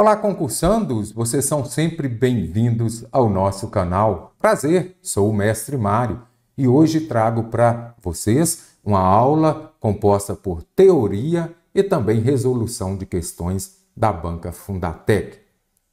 Olá, concursandos! Vocês são sempre bem-vindos ao nosso canal. Prazer, sou o mestre Mário e hoje trago para vocês uma aula composta por teoria e também resolução de questões da banca Fundatec.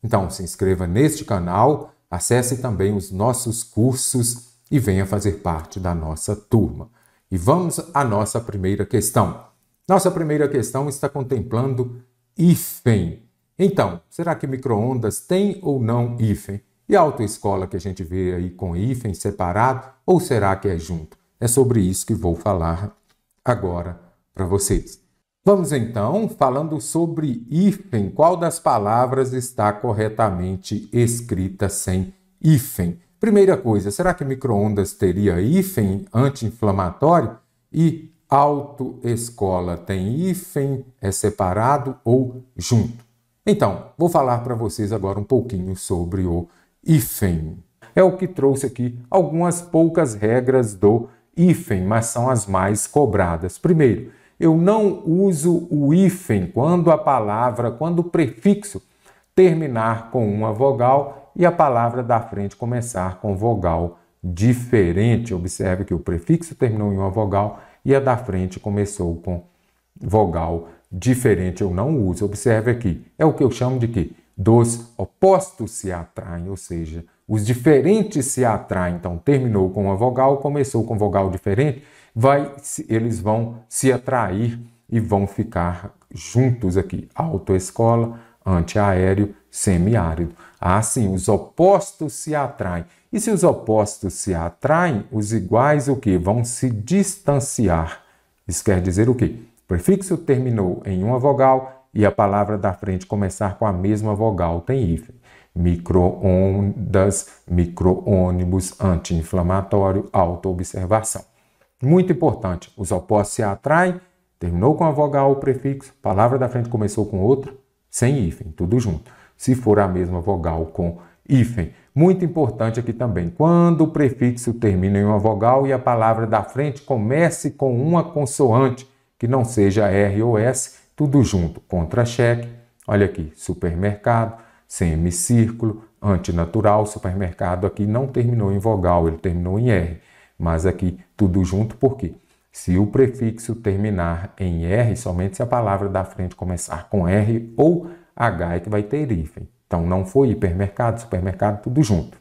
Então, se inscreva neste canal, acesse também os nossos cursos e venha fazer parte da nossa turma. E vamos à nossa primeira questão. Nossa primeira questão está contemplando hífen então, será que microondas tem ou não hífen? E a autoescola que a gente vê aí com hífen separado ou será que é junto? É sobre isso que vou falar agora para vocês. Vamos então falando sobre hífen. Qual das palavras está corretamente escrita sem hífen? Primeira coisa, será que microondas teria hífen anti-inflamatório? E autoescola tem hífen, é separado ou junto? Então, vou falar para vocês agora um pouquinho sobre o hífen. É o que trouxe aqui algumas poucas regras do hífen, mas são as mais cobradas. Primeiro, eu não uso o hífen quando a palavra, quando o prefixo terminar com uma vogal e a palavra da frente começar com vogal diferente. Observe que o prefixo terminou em uma vogal e a da frente começou com vogal diferente, eu não uso. Observe aqui, é o que eu chamo de que dos opostos se atraem, ou seja, os diferentes se atraem. Então, terminou com uma vogal, começou com vogal diferente, vai, eles vão se atrair e vão ficar juntos aqui. Autoescola, antiaéreo, semiárido. Assim, os opostos se atraem. E se os opostos se atraem, os iguais o que? Vão se distanciar. Isso quer dizer o quê? prefixo terminou em uma vogal e a palavra da frente começar com a mesma vogal tem hífen. Microondas, microônibus, anti-inflamatório, autoobservação. Muito importante, os opostos se atraem, terminou com a vogal ou prefixo, palavra da frente começou com outra, sem hífen, tudo junto. Se for a mesma vogal com hífen. Muito importante aqui também, quando o prefixo termina em uma vogal e a palavra da frente comece com uma consoante, que não seja R ou S, tudo junto, contra-cheque, olha aqui, supermercado, semicírculo, antinatural, supermercado aqui não terminou em vogal, ele terminou em R, mas aqui tudo junto por quê? Se o prefixo terminar em R, somente se a palavra da frente começar com R ou H é que vai ter hífen. Então não foi hipermercado, supermercado, tudo junto.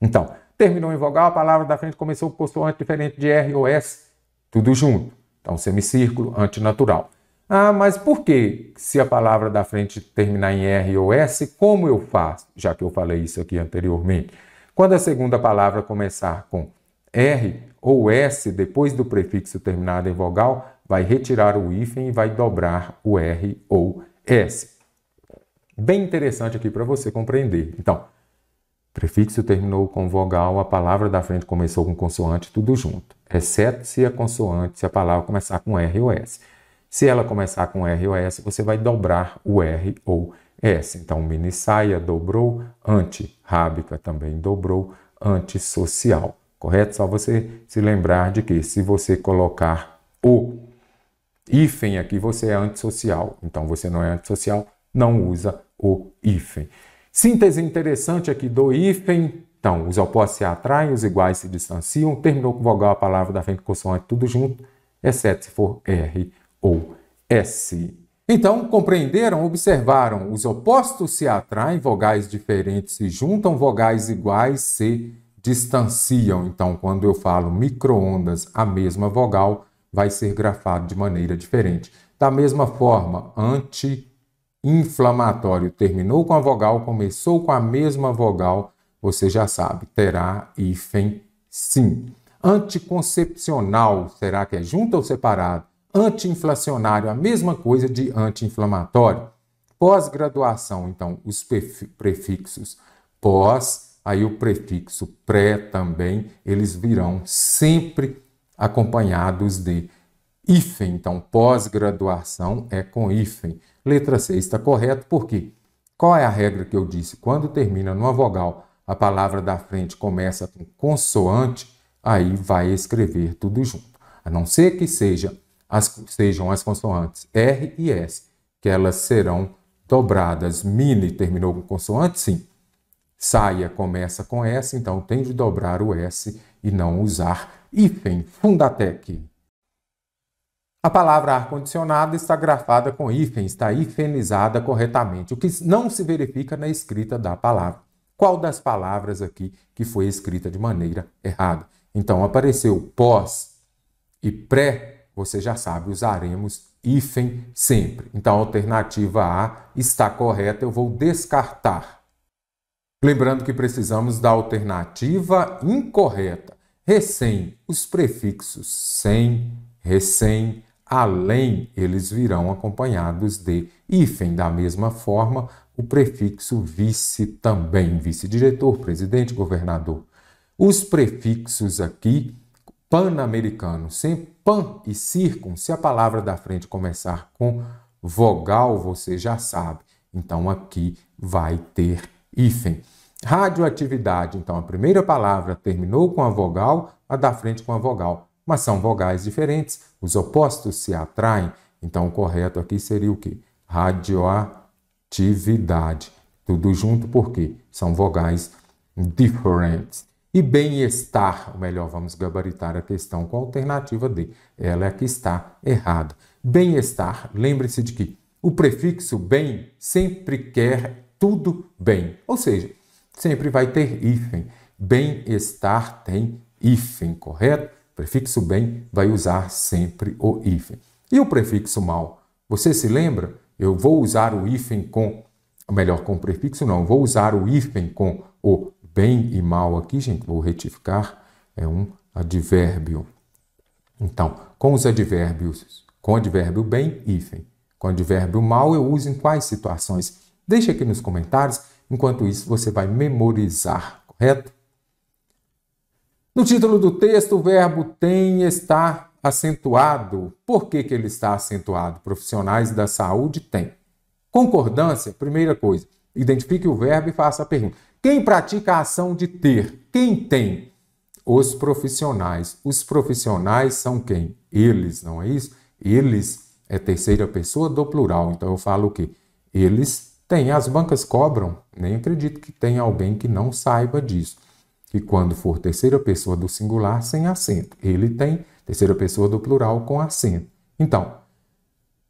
Então, terminou em vogal, a palavra da frente começou com o consoante diferente de R ou S, tudo junto. Então, semicírculo, antinatural. Ah, mas por que, se a palavra da frente terminar em R ou S, como eu faço? Já que eu falei isso aqui anteriormente. Quando a segunda palavra começar com R ou S, depois do prefixo terminado em vogal, vai retirar o hífen e vai dobrar o R ou S. Bem interessante aqui para você compreender. Então, Prefixo terminou com vogal, a palavra da frente começou com consoante, tudo junto, exceto se a consoante, se a palavra começar com R ou S. Se ela começar com R ou S, você vai dobrar o R ou S. Então, mini saia dobrou, anti rábica também dobrou, antissocial. Correto? Só você se lembrar de que se você colocar o hífen aqui, você é antissocial. Então, você não é antissocial, não usa o hífen. Síntese interessante aqui do hífen. Então, os opostos se atraem, os iguais se distanciam. Terminou com vogal a palavra da frente consoante, é tudo junto, exceto se for R ou S. Então, compreenderam, observaram, os opostos se atraem, vogais diferentes se juntam, vogais iguais se distanciam. Então, quando eu falo microondas, a mesma vogal vai ser grafado de maneira diferente. Da mesma forma, anti inflamatório terminou com a vogal, começou com a mesma vogal, você já sabe, terá hífen sim. Anticoncepcional, será que é junto ou separado? Antiinflacionário, a mesma coisa de antiinflamatório. Pós-graduação, então, os prefixos pós, aí o prefixo pré também, eles virão sempre acompanhados de Ifen, então pós-graduação é com Ifen. Letra C está correto porque qual é a regra que eu disse? Quando termina numa vogal, a palavra da frente começa com consoante, aí vai escrever tudo junto. A não ser que seja as, sejam as consoantes R e S, que elas serão dobradas. Mini terminou com consoante? Sim. Saia começa com S, então tem de dobrar o S e não usar Ifen. Fundatec. A palavra ar-condicionado está grafada com hífen, está hifenizada corretamente, o que não se verifica na escrita da palavra. Qual das palavras aqui que foi escrita de maneira errada? Então, apareceu pós e pré, você já sabe, usaremos hífen sempre. Então, a alternativa A está correta, eu vou descartar. Lembrando que precisamos da alternativa incorreta. Recém, os prefixos sem, recém, além eles virão acompanhados de hífen. Da mesma forma, o prefixo vice também, vice-diretor, presidente, governador. Os prefixos aqui, pan-americano, sem pan e circun. se a palavra da frente começar com vogal, você já sabe. Então aqui vai ter hífen. Radioatividade, então a primeira palavra terminou com a vogal, a da frente com a vogal, mas são vogais diferentes, os opostos se atraem, então o correto aqui seria o quê? Radioatividade. Tudo junto porque são vogais diferentes. E bem-estar, ou melhor, vamos gabaritar a questão com a alternativa D. Ela é que está errada. Bem-estar, lembre-se de que o prefixo bem sempre quer tudo bem, ou seja, sempre vai ter hífen. Bem-estar tem hífen, correto? Prefixo bem vai usar sempre o hífen. E o prefixo mal? Você se lembra? Eu vou usar o hífen com, melhor, com o prefixo não, vou usar o hífen com o bem e mal aqui, gente, vou retificar, é um advérbio. Então, com os advérbios, com o advérbio bem, hífen. Com o advérbio mal, eu uso em quais situações? Deixe aqui nos comentários. Enquanto isso, você vai memorizar, correto? No título do texto, o verbo tem está acentuado. Por que, que ele está acentuado? Profissionais da saúde têm. Concordância, primeira coisa. Identifique o verbo e faça a pergunta. Quem pratica a ação de ter? Quem tem? Os profissionais. Os profissionais são quem? Eles, não é isso? Eles é terceira pessoa do plural. Então eu falo o quê? Eles têm. As bancas cobram. Nem acredito que tenha alguém que não saiba disso que quando for terceira pessoa do singular, sem acento. Ele tem terceira pessoa do plural com acento. Então,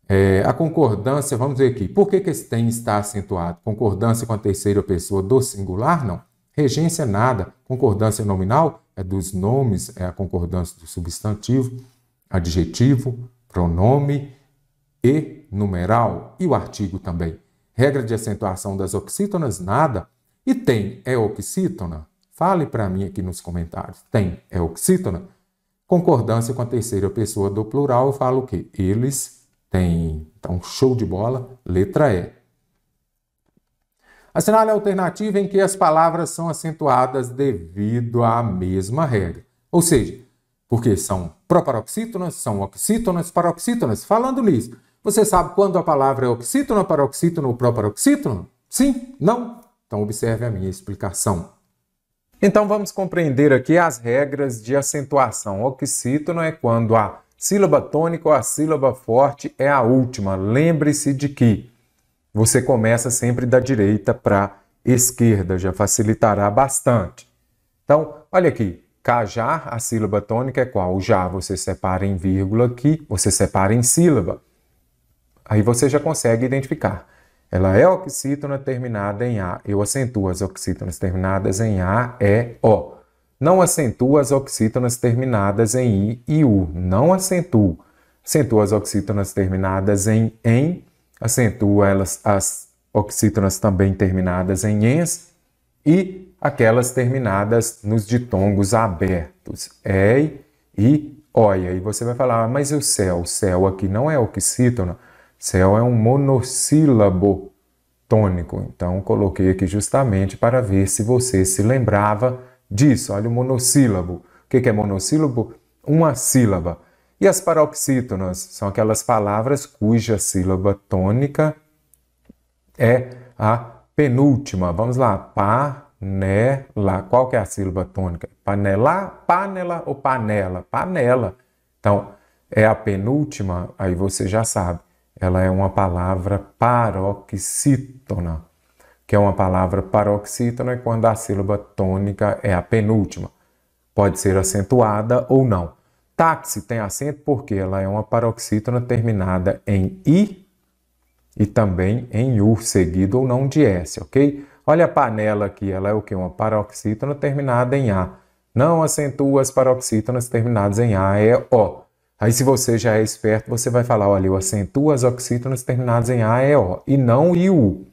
é, a concordância, vamos ver aqui, por que, que esse tem está acentuado? Concordância com a terceira pessoa do singular? Não. Regência, é nada. Concordância nominal é dos nomes, é a concordância do substantivo, adjetivo, pronome e numeral, e o artigo também. Regra de acentuação das oxítonas, nada. E tem é oxítona? Fale para mim aqui nos comentários. Tem, é oxítona? Concordância com a terceira pessoa do plural, eu falo o quê? Eles têm. Então, show de bola, letra E. Assinale a alternativa em que as palavras são acentuadas devido à mesma regra. Ou seja, porque são proparoxítonas, são oxítonas, paroxítonas. Falando-lhes, você sabe quando a palavra é oxítona, paroxítona ou proparoxítona? Sim? Não? Então observe a minha explicação. Então vamos compreender aqui as regras de acentuação. O oxítono é quando a sílaba tônica ou a sílaba forte é a última. Lembre-se de que você começa sempre da direita para esquerda, já facilitará bastante. Então, olha aqui, cajar, a sílaba tônica é qual? já você separa em vírgula aqui, você separa em sílaba. Aí você já consegue identificar. Ela é oxítona terminada em A. Eu acentuo as oxítonas terminadas em A, E, O. Não acentuo as oxítonas terminadas em I e U. Não acentuo. Acentuo as oxítonas terminadas em EN. Acentuo elas, as oxítonas também terminadas em ENS. E aquelas terminadas nos ditongos abertos. EI e OIA. E você vai falar, ah, mas e o céu? O céu aqui não é oxítona. Céu é um monossílabo tônico, então coloquei aqui justamente para ver se você se lembrava disso. Olha o monossílabo. O que é monossílabo? Uma sílaba. E as paroxítonas são aquelas palavras cuja sílaba tônica é a penúltima. Vamos lá, panela. Qual que é a sílaba tônica? Panela, panela ou panela? Panela. Então, é a penúltima, aí você já sabe ela é uma palavra paroxítona, que é uma palavra paroxítona é quando a sílaba tônica é a penúltima. Pode ser acentuada ou não. Táxi tem acento porque ela é uma paroxítona terminada em i e também em u, seguido ou não de s, ok? Olha a panela aqui, ela é o que? Uma paroxítona terminada em a. Não acentua as paroxítonas terminadas em a, é o. Aí, se você já é esperto, você vai falar: olha, eu acentuo as oxítonas terminadas em A e O, e não IU.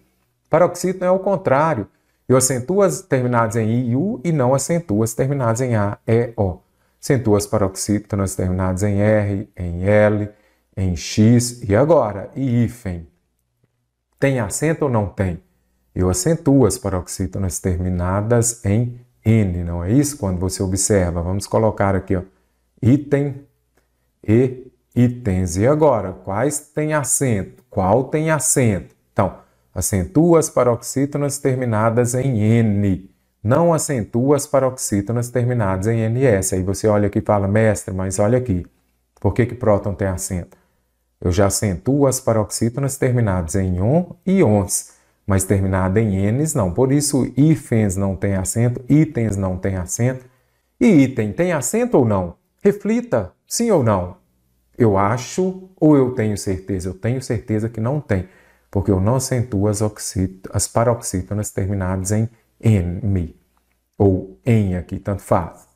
Paroxítono é o contrário. Eu acentuo as terminadas em I e U e não acentuo as terminadas em A e O. Acentuo as paroxítonas terminadas em R, em L, em X e agora, e hífen. Tem acento ou não tem? Eu acentuo as paroxítonas terminadas em N, não é isso? Quando você observa, vamos colocar aqui, ó, item e itens. E agora, quais têm acento? Qual tem acento? Então, acentua as paroxítonas terminadas em N. Não acentua as paroxítonas terminadas em NS. Aí você olha aqui e fala, mestre, mas olha aqui. Por que, que próton tem acento? Eu já acentuo as paroxítonas terminadas em on e ons, mas terminada em n's não. Por isso, ifens não tem acento, itens não tem acento. E item tem acento ou não? Reflita, sim ou não. Eu acho ou eu tenho certeza? Eu tenho certeza que não tem, porque eu não acentuo as, as paroxítonas terminadas em M ou em aqui, tanto faz.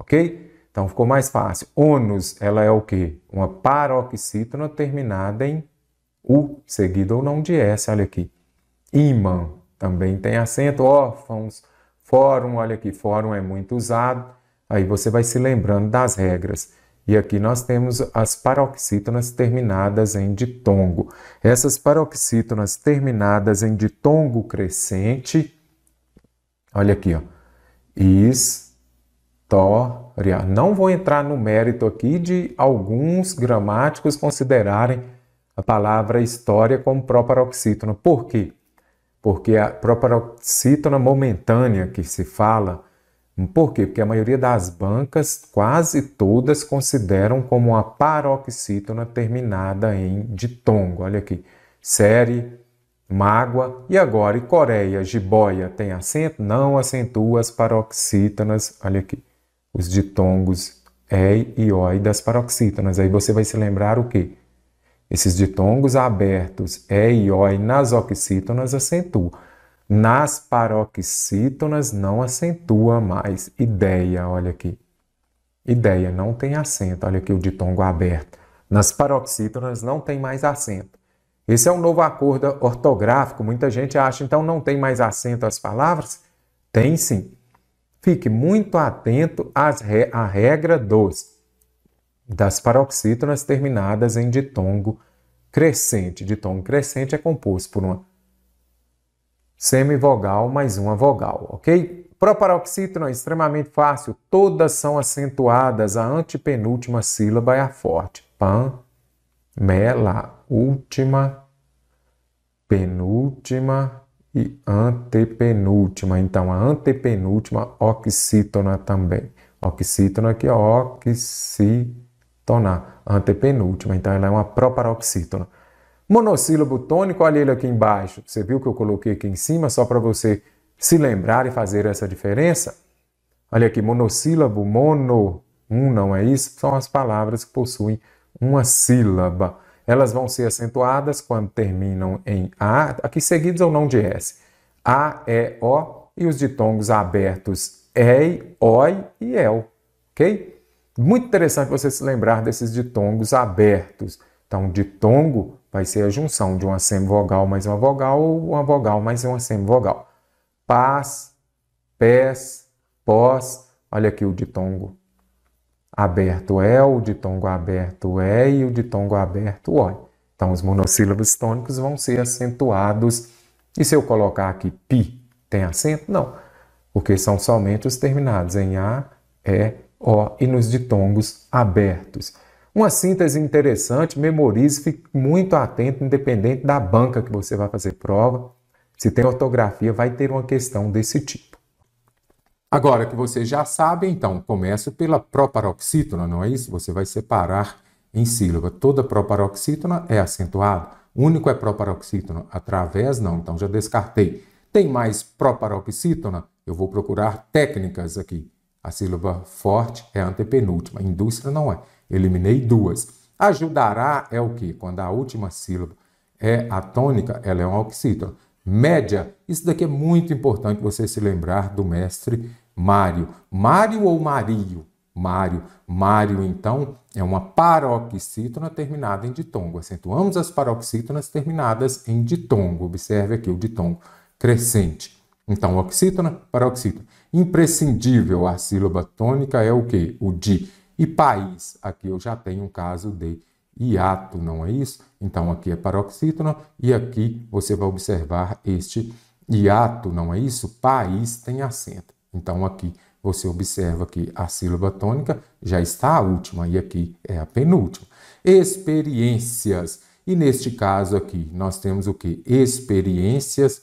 Ok? Então ficou mais fácil. Ônus, ela é o quê? Uma paroxítona terminada em U, seguida ou não de S, olha aqui. Imã, também tem acento. Órfãos, fórum, olha aqui, fórum é muito usado. Aí você vai se lembrando das regras. E aqui nós temos as paroxítonas terminadas em ditongo. Essas paroxítonas terminadas em ditongo crescente, olha aqui, ó, história. Não vou entrar no mérito aqui de alguns gramáticos considerarem a palavra história como proparoxítona. Por quê? Porque a proparoxítona momentânea que se fala Hum, por quê? Porque a maioria das bancas, quase todas, consideram como a paroxítona terminada em ditongo. Olha aqui, série, mágoa. E agora, e Coreia, jiboia, tem acento? Não acentua as paroxítonas. Olha aqui, os ditongos E e oi das paroxítonas. Aí você vai se lembrar o quê? Esses ditongos abertos, E e oi nas oxítonas acentuam. Nas paroxítonas não acentua mais ideia, olha aqui. Ideia não tem acento, olha aqui o ditongo aberto. Nas paroxítonas não tem mais acento. Esse é um novo acordo ortográfico, muita gente acha, então não tem mais acento as palavras? Tem sim. Fique muito atento às re... à regra dos das paroxítonas terminadas em ditongo crescente. Ditongo crescente é composto por uma semivogal mais uma vogal, ok? Proparoxítona, extremamente fácil, todas são acentuadas, a antepenúltima sílaba é a forte. Pan, mela, última, penúltima e antepenúltima. Então, a antepenúltima oxítona também. Oxítona aqui, oxítona, antepenúltima. Então, ela é uma proparoxítona. Monossílabo tônico, olha ele aqui embaixo. Você viu que eu coloquei aqui em cima só para você se lembrar e fazer essa diferença? Olha aqui, monossílabo, mono, um não é isso? São as palavras que possuem uma sílaba. Elas vão ser acentuadas quando terminam em A, aqui seguidos ou não de S. A, E, O e os ditongos abertos EI, OI e EL. Ok? Muito interessante você se lembrar desses ditongos abertos. Então, ditongo vai ser a junção de uma semivogal mais uma vogal ou uma vogal mais uma semivogal. Paz, pés, pós. Olha aqui o ditongo aberto é, o ditongo aberto é e o ditongo aberto ó. Então, os monossílabos tônicos vão ser acentuados. E se eu colocar aqui pi, tem acento? Não, porque são somente os terminados em a, e, o e nos ditongos abertos. Uma síntese interessante, memorize, fique muito atento, independente da banca que você vai fazer prova. Se tem ortografia, vai ter uma questão desse tipo. Agora que você já sabe, então, começo pela proparoxítona, não é isso? Você vai separar em sílaba. Toda proparoxítona é acentuada. O Único é proparoxítona. Através, não. Então, já descartei. Tem mais proparoxítona? Eu vou procurar técnicas aqui. A sílaba forte é antepenúltima. Indústria não é. Eliminei duas. Ajudará é o que? Quando a última sílaba é a tônica, ela é um oxítono. Média, isso daqui é muito importante você se lembrar do mestre Mário. Mário ou Mario? Mário. Mário, então, é uma paroxítona terminada em ditongo. Acentuamos as paroxítonas terminadas em ditongo. Observe aqui o ditongo crescente. Então, oxítona, paroxítona. Imprescindível, a sílaba tônica é o quê? O di. E país, aqui eu já tenho um caso de hiato, não é isso? Então aqui é paroxítona e aqui você vai observar este hiato, não é isso? País tem acento. Então aqui você observa que a sílaba tônica já está a última e aqui é a penúltima. Experiências. E neste caso aqui, nós temos o que? Experiências.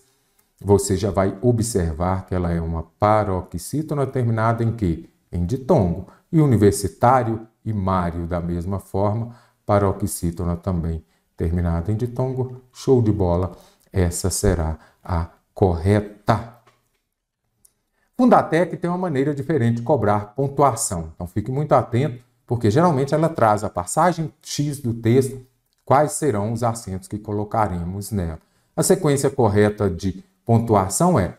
Você já vai observar que ela é uma paroxítona terminada em que? Em ditongo e universitário e mário da mesma forma, paroxítona também terminada em ditongo, show de bola, essa será a correta. Fundatec tem uma maneira diferente de cobrar pontuação, então fique muito atento, porque geralmente ela traz a passagem X do texto, quais serão os acentos que colocaremos nela. A sequência correta de pontuação é: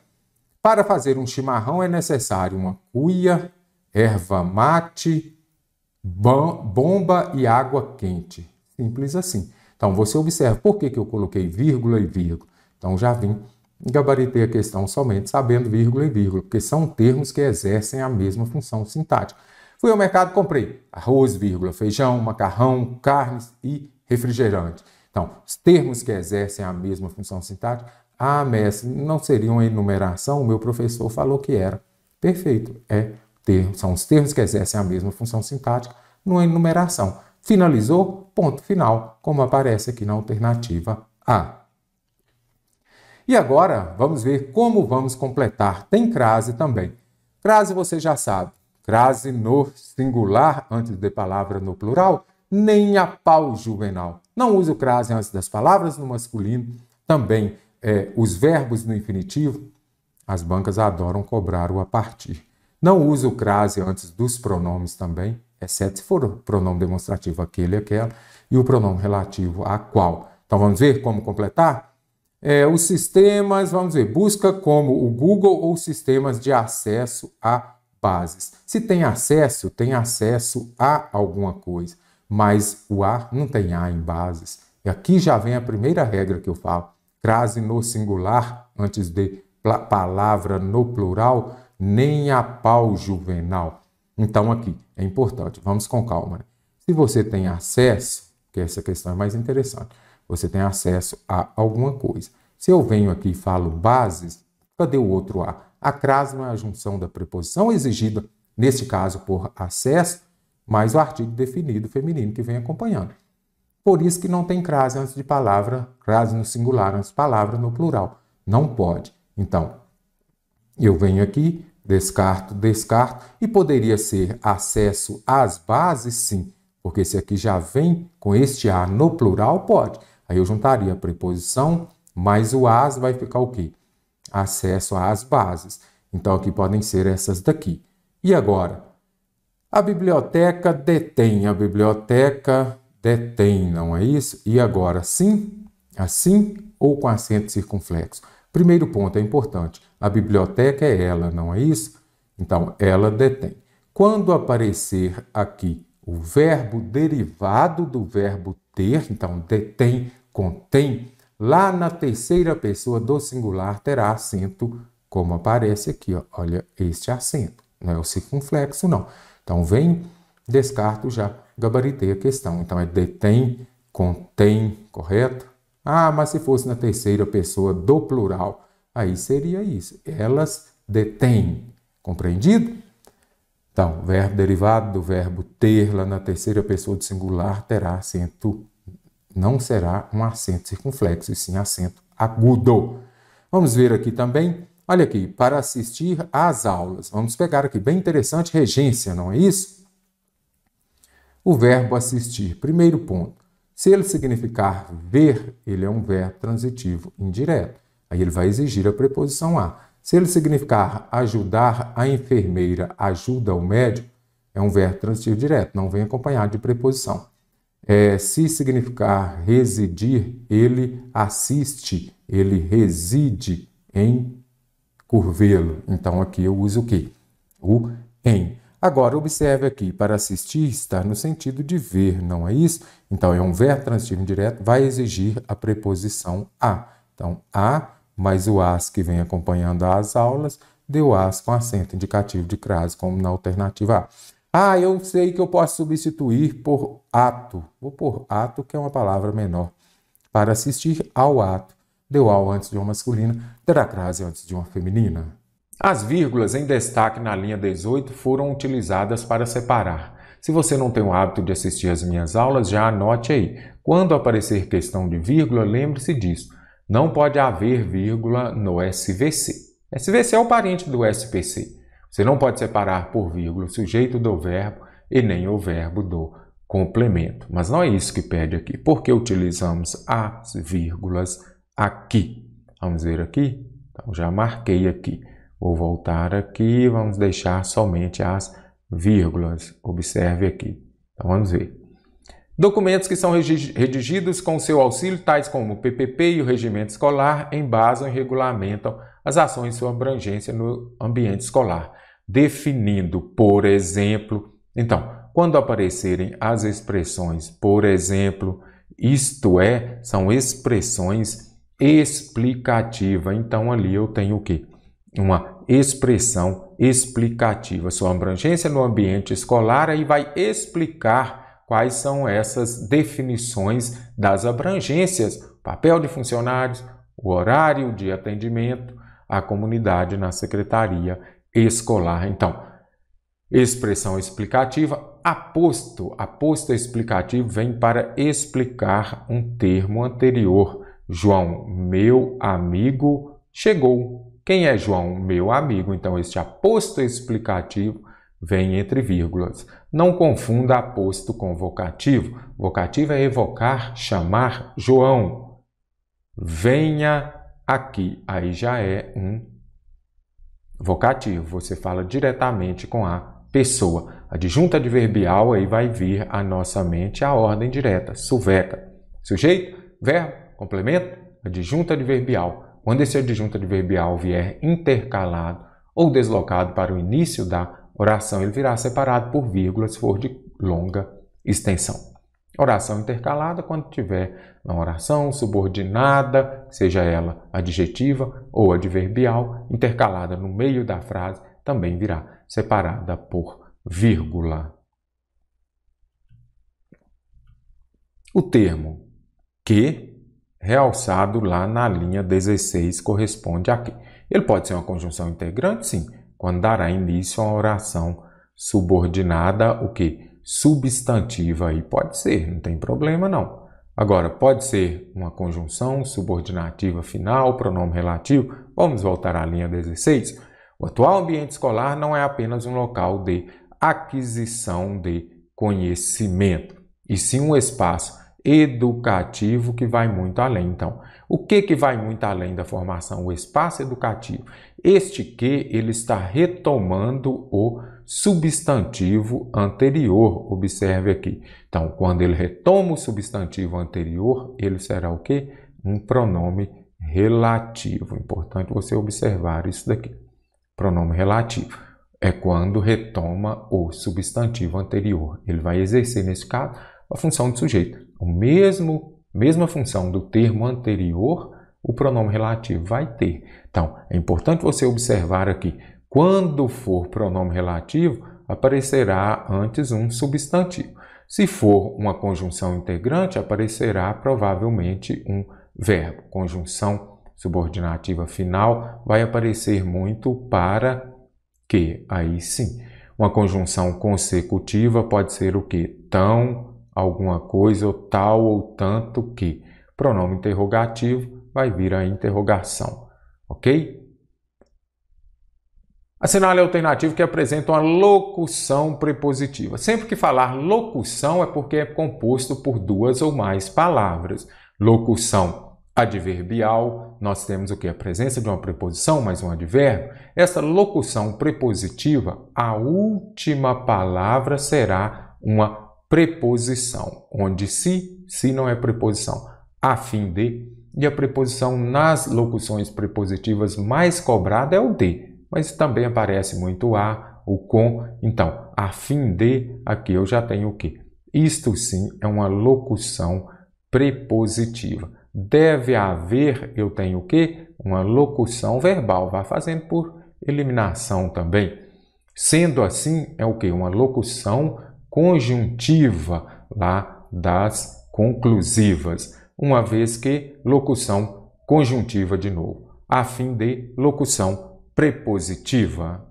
para fazer um chimarrão é necessário uma cuia, erva mate, bomba e água quente. Simples assim. Então, você observa por que, que eu coloquei vírgula e vírgula. Então, já vim gabaritei a questão somente sabendo vírgula e vírgula, porque são termos que exercem a mesma função sintática. Fui ao mercado, comprei arroz, vírgula, feijão, macarrão, carnes e refrigerante. Então, os termos que exercem a mesma função sintática, ah, mestre, não seria uma enumeração? O meu professor falou que era. Perfeito, é são os termos que exercem a mesma função sintática numa enumeração. Finalizou, ponto final, como aparece aqui na alternativa A. E agora vamos ver como vamos completar. Tem crase também. Crase você já sabe. Crase no singular antes de palavra no plural, nem a pau juvenal. Não uso crase antes das palavras no masculino. Também é, os verbos no infinitivo. As bancas adoram cobrar o a partir. Não usa o crase antes dos pronomes também, exceto se for o pronome demonstrativo aquele e aquela, e o pronome relativo a qual. Então vamos ver como completar? É, os sistemas, vamos ver, busca como o Google ou sistemas de acesso a bases. Se tem acesso, tem acesso a alguma coisa, mas o A não tem A em bases. E aqui já vem a primeira regra que eu falo: crase no singular antes de palavra no plural nem a pau juvenal. Então, aqui é importante, vamos com calma. Né? Se você tem acesso, que essa questão é mais interessante, você tem acesso a alguma coisa. Se eu venho aqui e falo bases, cadê o outro A? A crasma é a junção da preposição exigida, neste caso, por acesso, mais o artigo definido feminino que vem acompanhando. Por isso que não tem crase antes de palavra, crase no singular antes de palavra no plural. Não pode. Então, eu venho aqui, descarto, descarto, e poderia ser acesso às bases, sim, porque se aqui já vem com este a no plural, pode. Aí eu juntaria a preposição mais o as vai ficar o quê? Acesso às bases. Então aqui podem ser essas daqui. E agora? A biblioteca detém, a biblioteca detém, não é isso? E agora sim? Assim ou com acento circunflexo? Primeiro ponto é importante. A biblioteca é ela, não é isso? Então, ela detém. Quando aparecer aqui o verbo derivado do verbo ter, então detém, contém, lá na terceira pessoa do singular terá acento, como aparece aqui, ó. olha este acento, não é o circunflexo, não. Então, vem, descarto já, gabaritei a questão. Então, é detém, contém, correto? Ah, mas se fosse na terceira pessoa do plural, Aí seria isso. Elas detêm. Compreendido? Então, verbo derivado do verbo ter lá na terceira pessoa do singular terá acento, não será um acento circunflexo, e sim acento agudo. Vamos ver aqui também. Olha aqui, para assistir às aulas. Vamos pegar aqui, bem interessante, regência, não é isso? O verbo assistir, primeiro ponto. Se ele significar ver, ele é um verbo transitivo indireto. Aí ele vai exigir a preposição a. Se ele significar ajudar a enfermeira, ajuda o médico, é um verbo transitivo direto, não vem acompanhado de preposição. É, se significar residir, ele assiste, ele reside em Curvelo. Então aqui eu uso o que? O em. Agora observe aqui, para assistir está no sentido de ver, não é isso? Então é um verbo transitivo indireto, vai exigir a preposição a. Então a mas o AS que vem acompanhando as aulas deu AS com acento indicativo de crase, como na alternativa A. Ah, eu sei que eu posso substituir por ato. Vou por ato, que é uma palavra menor. Para assistir ao ato, deu ao antes de uma masculina, terá crase antes de uma feminina. As vírgulas em destaque na linha 18 foram utilizadas para separar. Se você não tem o hábito de assistir às minhas aulas, já anote aí. Quando aparecer questão de vírgula, lembre-se disso. Não pode haver vírgula no SVC. SVC é o parente do SPC. Você não pode separar por vírgula o sujeito do verbo e nem o verbo do complemento. Mas não é isso que pede aqui. Por que utilizamos as vírgulas aqui? Vamos ver aqui? Então, já marquei aqui. Vou voltar aqui, e vamos deixar somente as vírgulas. Observe aqui. Então, vamos ver. Documentos que são redigidos com seu auxílio, tais como o PPP e o regimento escolar, embasam e regulamentam as ações e sua abrangência no ambiente escolar, definindo, por exemplo, então, quando aparecerem as expressões, por exemplo, isto é, são expressões explicativas. Então, ali eu tenho o quê? Uma expressão explicativa. Sua abrangência no ambiente escolar aí vai explicar quais são essas definições das abrangências, papel de funcionários, o horário de atendimento à comunidade na secretaria escolar. Então, expressão explicativa, aposto, aposto explicativo vem para explicar um termo anterior. João, meu amigo, chegou. Quem é João? Meu amigo. Então, este aposto explicativo vem entre vírgulas. Não confunda aposto com vocativo. Vocativo é evocar, chamar João. Venha aqui. Aí já é um vocativo. Você fala diretamente com a pessoa. Adjunta adverbial, aí vai vir à nossa mente a ordem direta, Sujeito, verbo, complemento, adjunta adverbial. Quando esse adjunto adverbial vier intercalado ou deslocado para o início da Oração ele virá separado por vírgula se for de longa extensão. Oração intercalada quando tiver uma oração subordinada, seja ela adjetiva ou adverbial, intercalada no meio da frase, também virá separada por vírgula. O termo que, realçado lá na linha 16, corresponde a que? Ele pode ser uma conjunção integrante, sim, quando dará início a uma oração subordinada, o que? Substantiva, e pode ser, não tem problema não. Agora, pode ser uma conjunção subordinativa final, pronome relativo. Vamos voltar à linha 16. O atual ambiente escolar não é apenas um local de aquisição de conhecimento, e sim um espaço educativo que vai muito além. Então, o que que vai muito além da formação? O espaço educativo. Este que ele está retomando o substantivo anterior. Observe aqui. Então, quando ele retoma o substantivo anterior, ele será o quê? Um pronome relativo. Importante você observar isso daqui. Pronome relativo é quando retoma o substantivo anterior. Ele vai exercer, nesse caso, a função de sujeito. O mesmo, mesma função do termo anterior o pronome relativo vai ter. Então, é importante você observar aqui, quando for pronome relativo, aparecerá antes um substantivo. Se for uma conjunção integrante, aparecerá provavelmente um verbo. Conjunção subordinativa final vai aparecer muito para que, aí sim. Uma conjunção consecutiva pode ser o que? Tão, alguma coisa, ou tal ou tanto que. Pronome interrogativo vai vir a interrogação, ok? Assinale a alternativa que apresenta uma locução prepositiva. Sempre que falar locução é porque é composto por duas ou mais palavras. Locução adverbial, nós temos o que? A presença de uma preposição mais um advérbio. Essa locução prepositiva, a última palavra será uma preposição, onde se, se não é preposição, a fim de, e a preposição nas locuções prepositivas mais cobrada é o de, mas também aparece muito a, o com. Então, a fim de, aqui eu já tenho o que? Isto sim é uma locução prepositiva. Deve haver, eu tenho o que? Uma locução verbal. Vá fazendo por eliminação também. Sendo assim, é o que? Uma locução conjuntiva lá das conclusivas uma vez que locução conjuntiva de novo, a fim de locução prepositiva.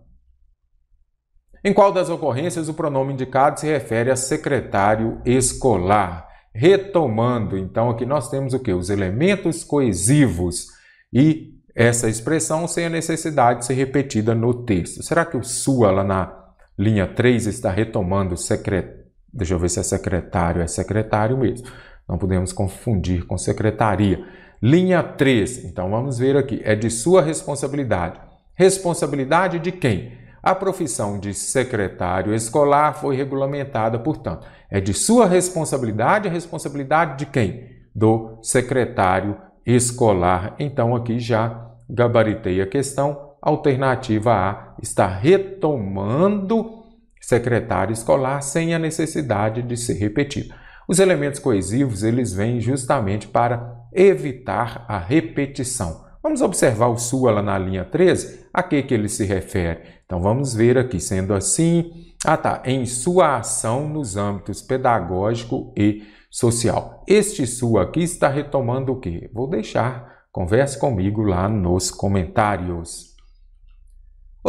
Em qual das ocorrências o pronome indicado se refere a secretário escolar? Retomando, então, aqui nós temos o que? Os elementos coesivos e essa expressão sem a necessidade de ser repetida no texto. Será que o sua lá na linha 3 está retomando secretário? Deixa eu ver se é secretário, é secretário mesmo. Não podemos confundir com secretaria. Linha 3, então vamos ver aqui, é de sua responsabilidade. Responsabilidade de quem? A profissão de secretário escolar foi regulamentada, portanto, é de sua responsabilidade, a responsabilidade de quem? Do secretário escolar. Então, aqui já gabaritei a questão. Alternativa A está retomando secretário escolar sem a necessidade de ser repetido. Os elementos coesivos, eles vêm justamente para evitar a repetição. Vamos observar o SUA lá na linha 13, a que, que ele se refere. Então vamos ver aqui, sendo assim, ah tá, em sua ação nos âmbitos pedagógico e social. Este SUA aqui está retomando o quê? Vou deixar, converse comigo lá nos comentários.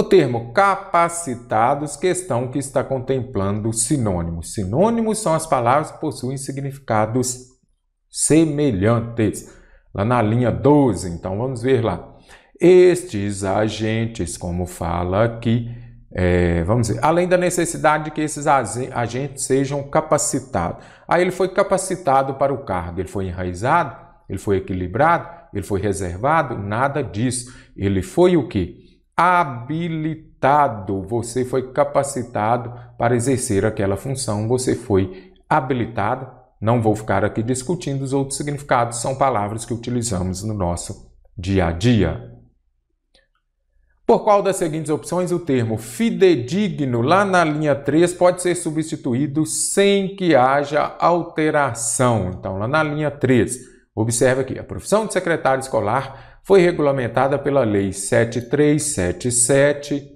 O termo capacitados, questão que está contemplando sinônimos. Sinônimos são as palavras que possuem significados semelhantes. Lá na linha 12, então vamos ver lá. Estes agentes, como fala aqui, é, vamos dizer, além da necessidade de que esses agentes sejam capacitados. Aí ele foi capacitado para o cargo, ele foi enraizado, ele foi equilibrado, ele foi reservado, nada disso. Ele foi o que? habilitado, você foi capacitado para exercer aquela função, você foi habilitado. Não vou ficar aqui discutindo os outros significados, são palavras que utilizamos no nosso dia a dia. Por qual das seguintes opções o termo fidedigno, lá na linha 3, pode ser substituído sem que haja alteração? Então, lá na linha 3, observe aqui: a profissão de secretário escolar foi regulamentada pela Lei 7377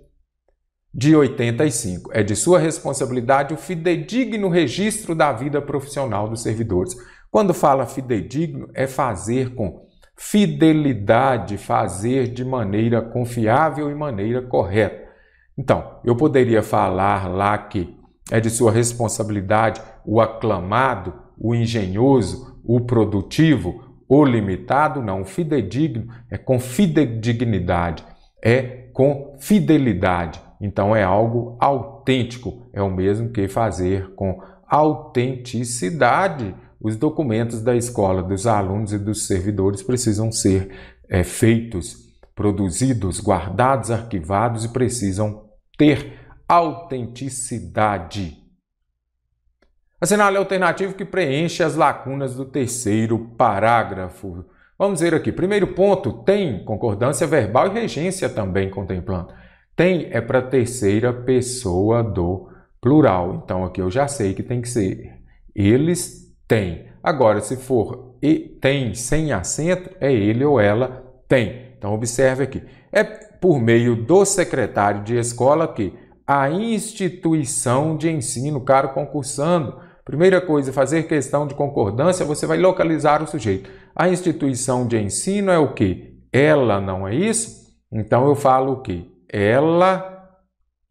de 85. É de sua responsabilidade o fidedigno registro da vida profissional dos servidores. Quando fala fidedigno, é fazer com fidelidade, fazer de maneira confiável e maneira correta. Então, eu poderia falar lá que é de sua responsabilidade o aclamado, o engenhoso, o produtivo, o limitado, não. O fidedigno é com fidedignidade, é com fidelidade. Então é algo autêntico, é o mesmo que fazer com autenticidade. Os documentos da escola, dos alunos e dos servidores precisam ser é, feitos, produzidos, guardados, arquivados e precisam ter autenticidade. Assinale a é alternativa que preenche as lacunas do terceiro parágrafo. Vamos ver aqui. Primeiro ponto, tem concordância verbal e regência também contemplando. Tem é para terceira pessoa do plural. Então aqui eu já sei que tem que ser eles têm. Agora, se for e tem sem acento, é ele ou ela tem. Então observe aqui. É por meio do secretário de escola que a instituição de ensino, caro concursando, Primeira coisa, fazer questão de concordância, você vai localizar o sujeito. A instituição de ensino é o que? Ela não é isso? Então eu falo o que? Ela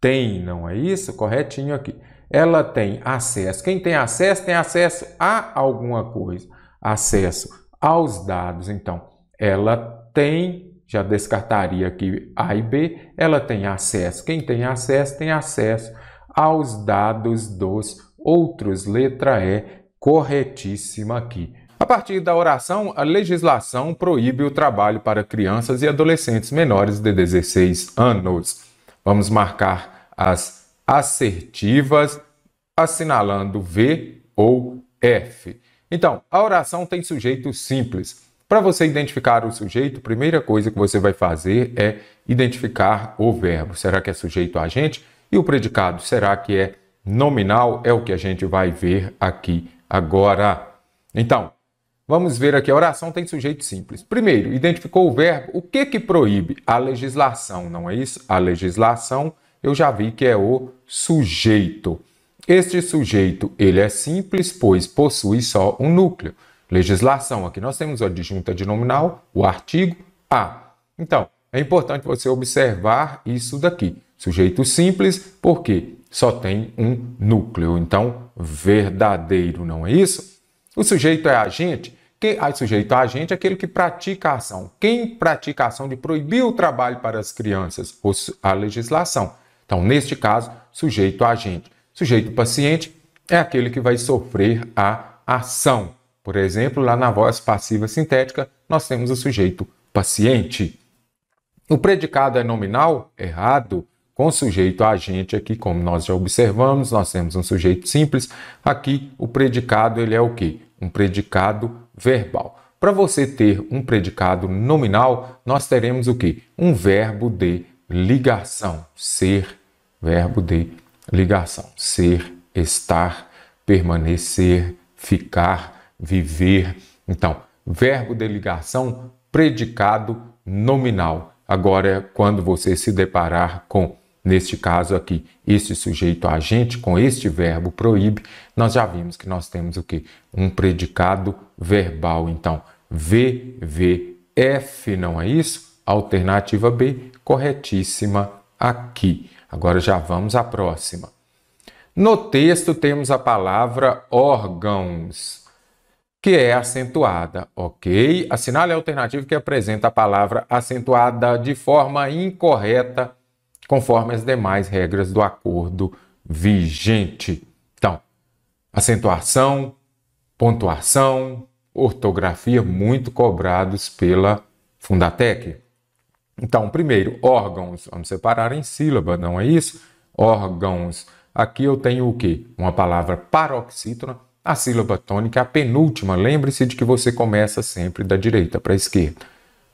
tem, não é isso? Corretinho aqui. Ela tem acesso. Quem tem acesso tem acesso a alguma coisa, acesso aos dados. Então, ela tem já descartaria aqui A e B, ela tem acesso. Quem tem acesso tem acesso aos dados dos outros, letra E, corretíssima aqui. A partir da oração, a legislação proíbe o trabalho para crianças e adolescentes menores de 16 anos. Vamos marcar as assertivas assinalando V ou F. Então, a oração tem sujeito simples. Para você identificar o sujeito, a primeira coisa que você vai fazer é identificar o verbo. Será que é sujeito agente? E o predicado, será que é nominal é o que a gente vai ver aqui agora. Então, vamos ver aqui. A oração tem sujeito simples. Primeiro, identificou o verbo. O que que proíbe? A legislação, não é isso? A legislação, eu já vi que é o sujeito. Este sujeito, ele é simples, pois possui só um núcleo. Legislação, aqui nós temos a adjunta de nominal, o artigo A. Então, é importante você observar isso daqui. Sujeito simples, porque só tem um núcleo, então verdadeiro, não é isso? O sujeito é agente. Quem é sujeito agente é aquele que pratica a ação. Quem pratica a ação de proibir o trabalho para as crianças? A legislação. Então, neste caso, sujeito agente. Sujeito paciente é aquele que vai sofrer a ação. Por exemplo, lá na voz passiva sintética, nós temos o sujeito paciente. O predicado é nominal? Errado com sujeito agente aqui, como nós já observamos, nós temos um sujeito simples. Aqui o predicado ele é o que? Um predicado verbal. Para você ter um predicado nominal, nós teremos o que? Um verbo de ligação, ser, verbo de ligação, ser, estar, permanecer, ficar, viver. Então, verbo de ligação, predicado nominal. Agora, é quando você se deparar com Neste caso aqui, este sujeito agente com este verbo proíbe, nós já vimos que nós temos o que? Um predicado verbal. Então, VVF, não é isso? Alternativa B, corretíssima aqui. Agora já vamos à próxima. No texto temos a palavra órgãos, que é acentuada, ok? Assinale a alternativa que apresenta a palavra acentuada de forma incorreta conforme as demais regras do acordo vigente. Então, acentuação, pontuação, ortografia muito cobrados pela Fundatec. Então, primeiro, órgãos, vamos separar em sílaba, não é isso? Órgãos. Aqui eu tenho o quê? Uma palavra paroxítona, a sílaba tônica é a penúltima. Lembre-se de que você começa sempre da direita para a esquerda.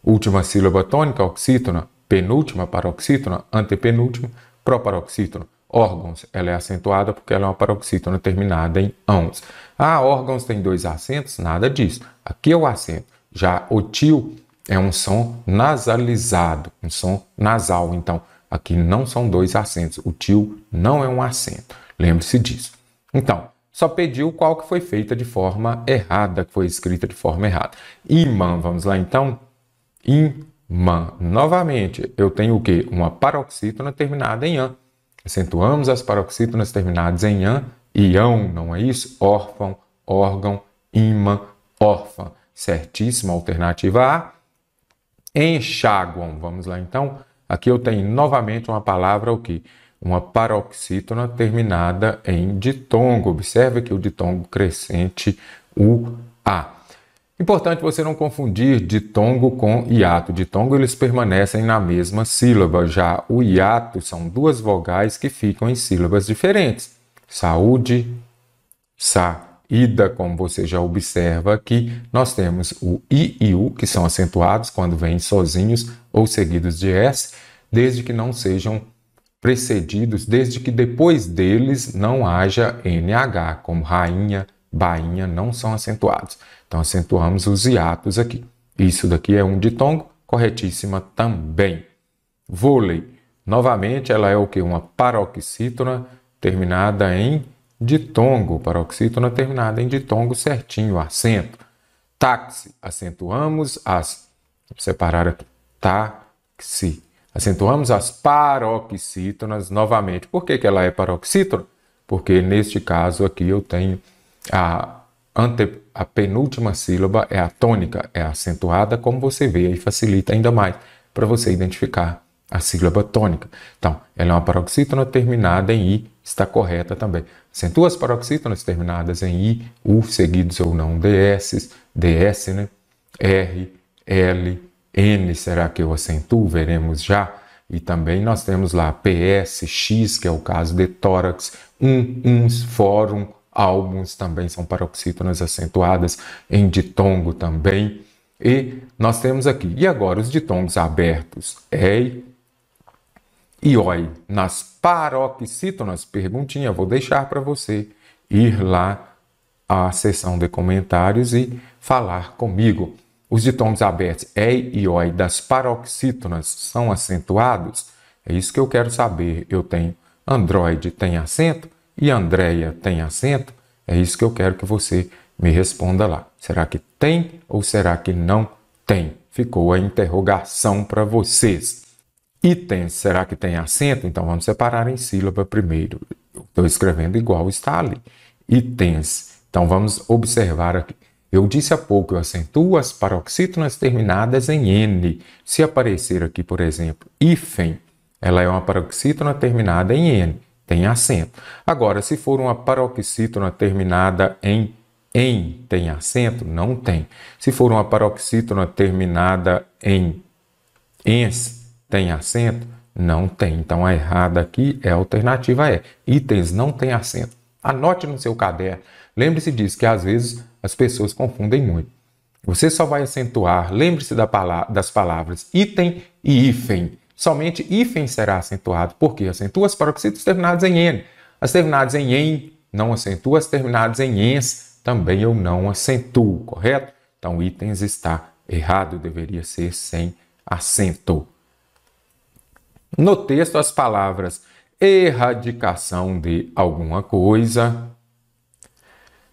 Última sílaba tônica, oxítona, penúltima paroxítona, antepenúltima, proparoxítona. Órgãos, ela é acentuada porque ela é uma paroxítona terminada em ãos. Ah, órgãos tem dois acentos? Nada disso. Aqui é o acento. Já o tio é um som nasalizado, um som nasal. Então, aqui não são dois acentos. O tio não é um acento. Lembre-se disso. Então, só pediu qual que foi feita de forma errada, que foi escrita de forma errada. Imã, vamos lá então. Im man. Novamente, eu tenho o quê? Uma paroxítona terminada em an. Acentuamos as paroxítonas terminadas em an ião não é isso? Órfão, órgão, imã, órfã. Certíssima alternativa A. enxaguam, Vamos lá então. Aqui eu tenho novamente uma palavra o quê? Uma paroxítona terminada em ditongo. Observe que o ditongo crescente, o A. Importante você não confundir ditongo com hiato. Ditongo eles permanecem na mesma sílaba, já o hiato são duas vogais que ficam em sílabas diferentes. Saúde, saída, como você já observa aqui, nós temos o i e u que são acentuados quando vêm sozinhos ou seguidos de s, desde que não sejam precedidos, desde que depois deles não haja nh, como rainha, bainha, não são acentuados. Então acentuamos os hiatos aqui. Isso daqui é um ditongo, corretíssima também. Vôlei. Novamente, ela é o que? Uma paroxítona terminada em ditongo. Paroxítona terminada em ditongo certinho, acento. Táxi. Acentuamos as. Vou separar aqui. Táxi. Acentuamos as paroxítonas novamente. Por que, que ela é paroxítona? Porque neste caso aqui eu tenho a ante a penúltima sílaba é a tônica, é acentuada, como você vê, aí facilita ainda mais para você identificar a sílaba tônica. Então, ela é uma paroxítona terminada em I, está correta também. Acentua as paroxítonas terminadas em I, U seguidos ou não DS, DS, né? R, L, N, será que eu acentuo? Veremos já. E também nós temos lá PS, X, que é o caso de tórax, um, uns, fórum, álbuns também são paroxítonas acentuadas em ditongo também. E nós temos aqui, e agora os ditongos abertos, ei e oi, nas paroxítonas, perguntinha, vou deixar para você ir lá à seção de comentários e falar comigo. Os ditongos abertos ei e oi das paroxítonas são acentuados? É isso que eu quero saber. Eu tenho Android, tem acento? e Andréia tem acento? É isso que eu quero que você me responda lá. Será que tem ou será que não tem? Ficou a interrogação para vocês. Itens, será que tem acento? Então vamos separar em sílaba primeiro. Estou escrevendo igual está ali. Itens. Então vamos observar aqui. Eu disse há pouco, eu acentuo as paroxítonas terminadas em N. Se aparecer aqui, por exemplo, hífen, ela é uma paroxítona terminada em N tem acento. Agora, se for uma paroxítona terminada em em tem acento? Não tem. Se for uma paroxítona terminada em ens, tem acento? Não tem. Então a errada aqui é a alternativa é. Itens não tem acento. Anote no seu caderno. Lembre-se disso, que às vezes as pessoas confundem muito. Você só vai acentuar, lembre-se da das palavras item e hífen somente hífen será acentuado. Por quê? Acentua as paroxítonas terminadas em N. As terminadas em EN não acentua, as terminadas em ENS também eu não acentuo, correto? Então, itens está errado, deveria ser sem acento. No texto, as palavras erradicação de alguma coisa.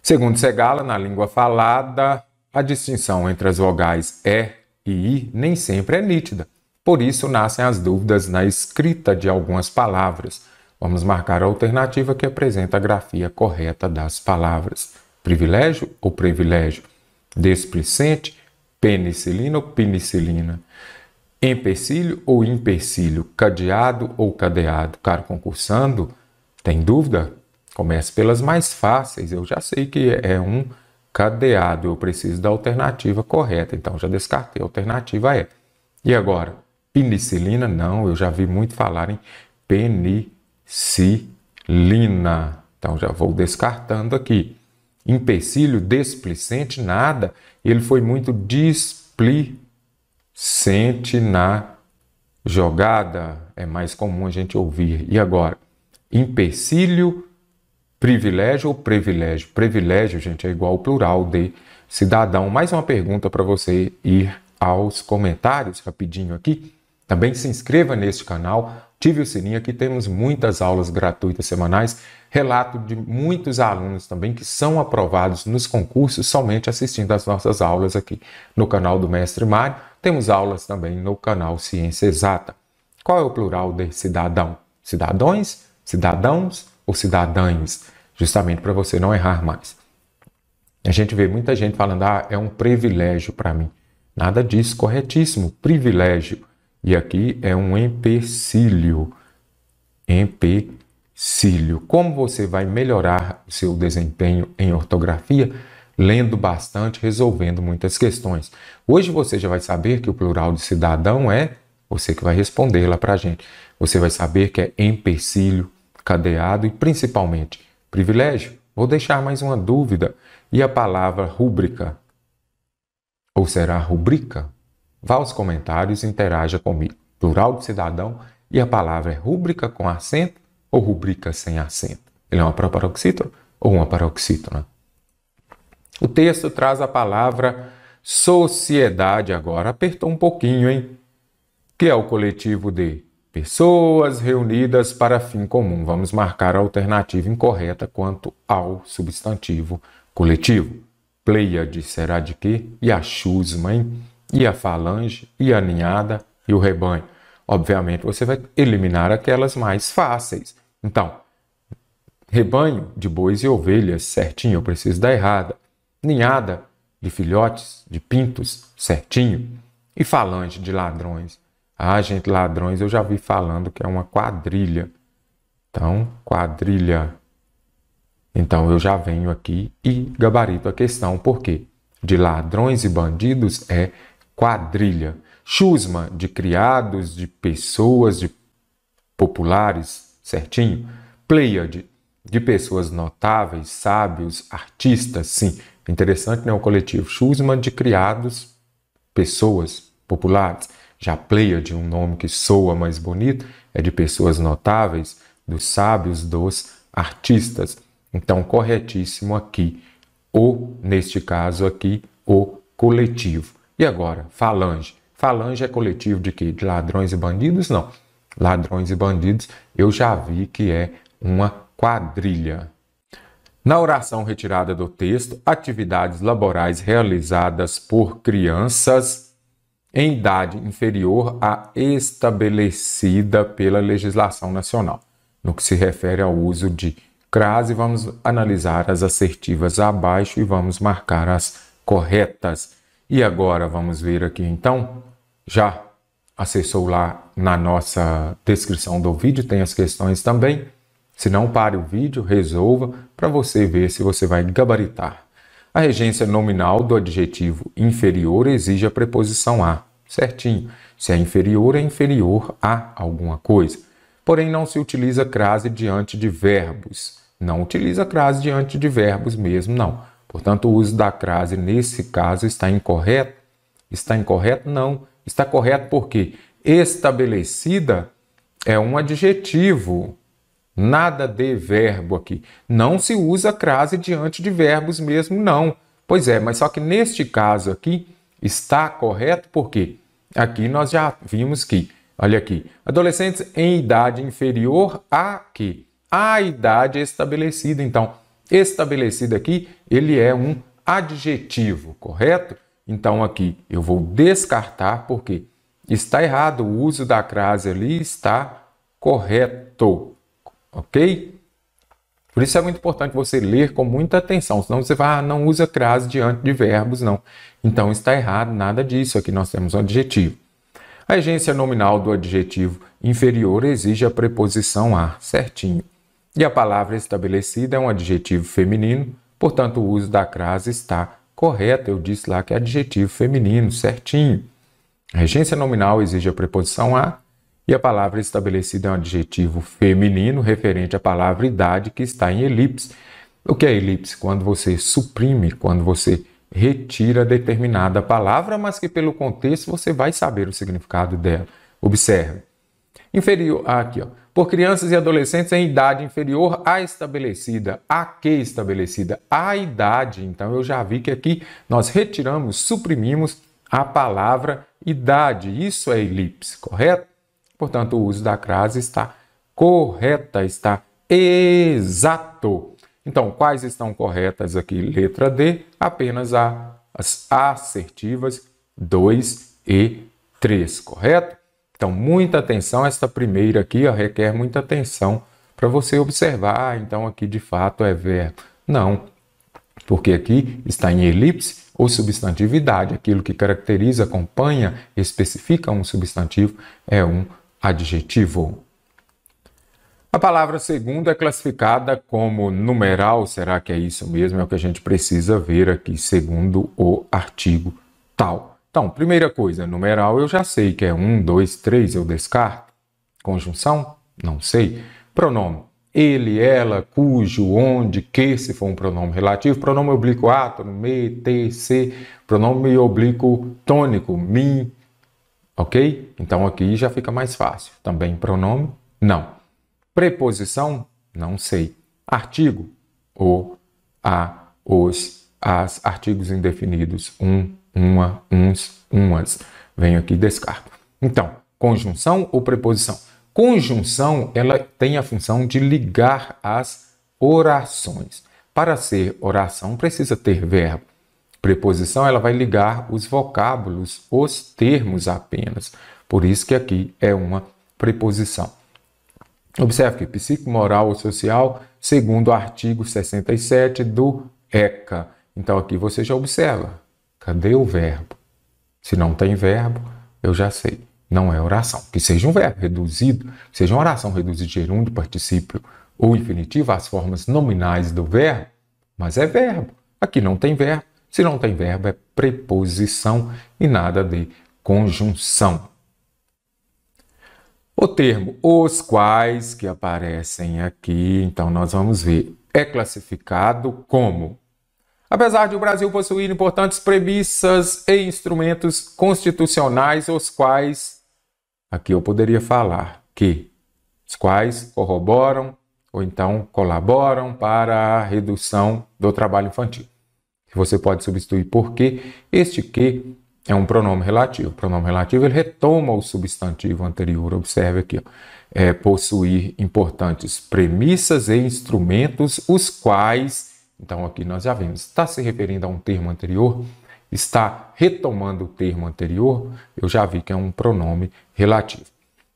Segundo Segala, na língua falada, a distinção entre as vogais E é e I nem sempre é nítida. Por isso nascem as dúvidas na escrita de algumas palavras. Vamos marcar a alternativa que apresenta a grafia correta das palavras. Privilégio ou privilégio? Desplicente, penicilina ou penicilina? Empecilho ou empecilho? Cadeado ou cadeado? Caro concursando, tem dúvida? Comece pelas mais fáceis. Eu já sei que é um cadeado. Eu preciso da alternativa correta. Então já descartei. A alternativa é. E agora? penicilina, não, eu já vi muito falar em penicilina. Então já vou descartando aqui. Empecilho, desplicente, nada. Ele foi muito displicente na jogada. É mais comum a gente ouvir. E agora? Empecilho, privilégio ou privilégio? Privilégio, gente, é igual ao plural de cidadão. Mais uma pergunta para você ir aos comentários rapidinho aqui. Também se inscreva neste canal, ative o sininho, aqui temos muitas aulas gratuitas semanais, relato de muitos alunos também que são aprovados nos concursos somente assistindo às nossas aulas aqui no canal do Mestre Mário. Temos aulas também no canal Ciência Exata. Qual é o plural de cidadão? Cidadões, cidadãos ou cidadães? Justamente para você não errar mais. A gente vê muita gente falando, ah, é um privilégio para mim. Nada disso, corretíssimo, privilégio. E aqui é um empecilho. Empecilho. Como você vai melhorar o seu desempenho em ortografia? Lendo bastante, resolvendo muitas questões. Hoje você já vai saber que o plural de cidadão é você que vai responder lá para a gente. Você vai saber que é empecilho, cadeado e principalmente privilégio. Vou deixar mais uma dúvida. E a palavra rúbrica? Ou será rubrica? Vá aos comentários e interaja comigo. Plural de cidadão e a palavra é rúbrica com acento ou rubrica sem acento. Ele é uma proparoxítona ou uma paroxítona. O texto traz a palavra sociedade agora. Apertou um pouquinho, hein? Que é o coletivo de pessoas reunidas para fim comum. Vamos marcar a alternativa incorreta quanto ao substantivo coletivo. de será de quê? E a chusma, hein? e a falange, e a ninhada, e o rebanho. Obviamente, você vai eliminar aquelas mais fáceis. Então, rebanho de bois e ovelhas, certinho, eu preciso da errada. Ninhada de filhotes, de pintos, certinho. E falange de ladrões. Ah, gente, ladrões eu já vi falando que é uma quadrilha. Então, quadrilha. Então eu já venho aqui e gabarito a questão, por quê de ladrões e bandidos é quadrilha, chusma de criados, de pessoas, de populares, certinho? Pleiade, de pessoas notáveis, sábios, artistas, sim. Interessante, né? O coletivo chusma de criados, pessoas populares. Já pleia de um nome que soa mais bonito, é de pessoas notáveis, dos sábios, dos artistas. Então, corretíssimo aqui, o, neste caso aqui, o coletivo. E agora, falange. Falange é coletivo de quê? De ladrões e bandidos? Não. Ladrões e bandidos, eu já vi que é uma quadrilha. Na oração retirada do texto, atividades laborais realizadas por crianças em idade inferior à estabelecida pela legislação nacional. No que se refere ao uso de crase, vamos analisar as assertivas abaixo e vamos marcar as corretas. E agora vamos ver aqui então, já acessou lá na nossa descrição do vídeo, tem as questões também. Se não, pare o vídeo, resolva para você ver se você vai gabaritar. A regência nominal do adjetivo inferior exige a preposição a, certinho. Se é inferior, é inferior a alguma coisa. Porém, não se utiliza crase diante de verbos. Não utiliza crase diante de verbos mesmo, não. Portanto, o uso da crase nesse caso está incorreto? Está incorreto? Não. Está correto porque estabelecida é um adjetivo, nada de verbo aqui. Não se usa crase diante de verbos mesmo, não. Pois é, mas só que neste caso aqui está correto porque aqui nós já vimos que, olha aqui, adolescentes em idade inferior a que? A idade estabelecida. Então, estabelecido aqui, ele é um adjetivo, correto? Então aqui eu vou descartar porque está errado, o uso da crase ali está correto, ok? Por isso é muito importante você ler com muita atenção, senão você vai, ah, não usa crase diante de verbos, não. Então está errado, nada disso, aqui nós temos um adjetivo. A agência nominal do adjetivo inferior exige a preposição a, certinho. E a palavra estabelecida é um adjetivo feminino, portanto, o uso da crase está correto. Eu disse lá que é adjetivo feminino, certinho. A regência nominal exige a preposição a e a palavra estabelecida é um adjetivo feminino referente à palavra idade que está em elipse. O que é elipse? Quando você suprime, quando você retira determinada palavra, mas que pelo contexto você vai saber o significado dela. Observe. Inferior ah, aqui, ó por crianças e adolescentes em idade inferior à estabelecida, a que estabelecida, a idade. Então eu já vi que aqui nós retiramos, suprimimos a palavra idade. Isso é elipse, correto? Portanto, o uso da crase está correta, está exato. Então, quais estão corretas aqui? Letra D, apenas as assertivas 2 e 3, correto? Então, muita atenção, esta primeira aqui ó, requer muita atenção para você observar, ah, então aqui de fato é verbo. Não, porque aqui está em elipse ou substantividade, aquilo que caracteriza, acompanha, especifica um substantivo é um adjetivo. A palavra segunda é classificada como numeral, será que é isso mesmo? É o que a gente precisa ver aqui, segundo o artigo tal. Então, primeira coisa, numeral eu já sei que é 1, 2, 3, eu descarto. Conjunção? Não sei. Pronome. Ele, ela, cujo, onde, que, se for um pronome relativo. Pronome oblíquo átono, me, te, se. Pronome oblíquo tônico, mi. Ok? Então aqui já fica mais fácil. Também pronome? Não. Preposição? Não sei. Artigo? O, a, os, as. Artigos indefinidos. Um, uma, uns, umas. Venho aqui e descarto. Então, conjunção ou preposição? Conjunção, ela tem a função de ligar as orações. Para ser oração, precisa ter verbo. Preposição, ela vai ligar os vocábulos, os termos apenas. Por isso que aqui é uma preposição. Observe que psico, moral ou social, segundo o artigo 67 do ECA. Então aqui você já observa, Cadê o verbo? Se não tem verbo, eu já sei. Não é oração. Que seja um verbo reduzido, seja uma oração reduzida de gerúndio, particípio ou infinitivo, as formas nominais do verbo, mas é verbo. Aqui não tem verbo. Se não tem verbo, é preposição e nada de conjunção. O termo os quais que aparecem aqui, então nós vamos ver, é classificado como Apesar de o Brasil possuir importantes premissas e instrumentos constitucionais, os quais aqui eu poderia falar que os quais corroboram ou então colaboram para a redução do trabalho infantil. você pode substituir por que, este que é um pronome relativo. O pronome relativo ele retoma o substantivo anterior. Observe aqui, ó. É, possuir importantes premissas e instrumentos, os quais então aqui nós já vimos, está se referindo a um termo anterior, está retomando o termo anterior, eu já vi que é um pronome relativo.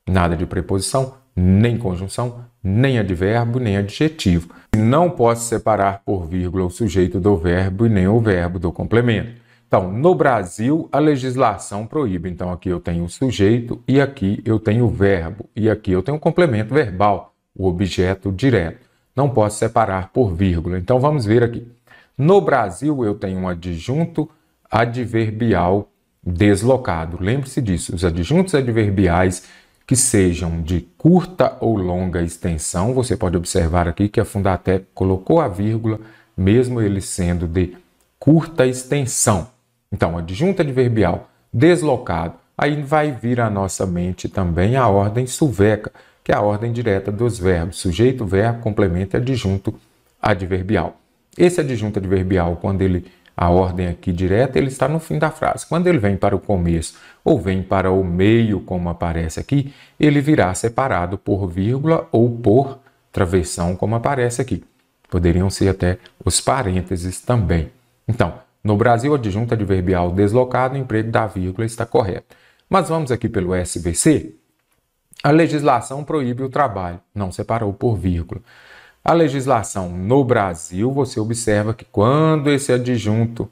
Nada de preposição, nem conjunção, nem advérbio, nem adjetivo. Não posso separar por vírgula o sujeito do verbo e nem o verbo do complemento. Então, no Brasil, a legislação proíbe. Então, aqui eu tenho o sujeito e aqui eu tenho o verbo e aqui eu tenho o complemento verbal, o objeto direto não posso separar por vírgula. Então vamos ver aqui. No Brasil, eu tenho um adjunto adverbial deslocado. Lembre-se disso, os adjuntos adverbiais que sejam de curta ou longa extensão, você pode observar aqui que a Fundatec colocou a vírgula, mesmo ele sendo de curta extensão. Então, adjunto adverbial deslocado, aí vai vir à nossa mente também a ordem suveca, que é a ordem direta dos verbos, sujeito, verbo, complemento e adjunto adverbial. Esse adjunto adverbial, quando ele a ordem aqui direta, ele está no fim da frase. Quando ele vem para o começo ou vem para o meio, como aparece aqui, ele virá separado por vírgula ou por travessão, como aparece aqui. Poderiam ser até os parênteses também. Então, no Brasil, adjunto adverbial deslocado, o emprego da vírgula está correto. Mas vamos aqui pelo SVC. A legislação proíbe o trabalho, não separou por vírgula. A legislação no Brasil, você observa que quando esse adjunto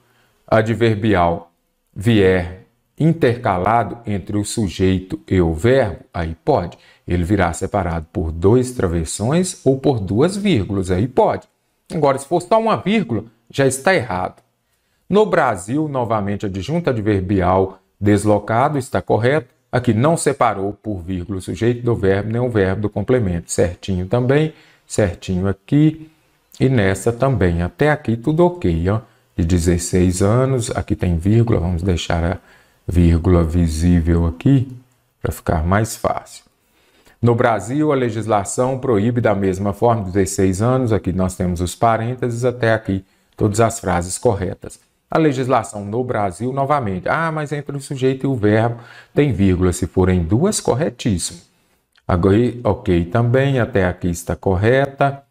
adverbial vier intercalado entre o sujeito e o verbo, aí pode. Ele virá separado por dois travessões ou por duas vírgulas, aí pode. Agora, se for só uma vírgula, já está errado. No Brasil, novamente, adjunto adverbial deslocado está correto. Aqui não separou por vírgula o sujeito do verbo, nem o verbo do complemento. Certinho também, certinho aqui e nessa também. Até aqui tudo ok, ó. De 16 anos, aqui tem vírgula, vamos deixar a vírgula visível aqui para ficar mais fácil. No Brasil, a legislação proíbe da mesma forma 16 anos, aqui nós temos os parênteses até aqui, todas as frases corretas a legislação no Brasil, novamente, ah, mas entre o sujeito e o verbo tem vírgula, se forem duas, corretíssimo. Agora, ok, também até aqui está correta.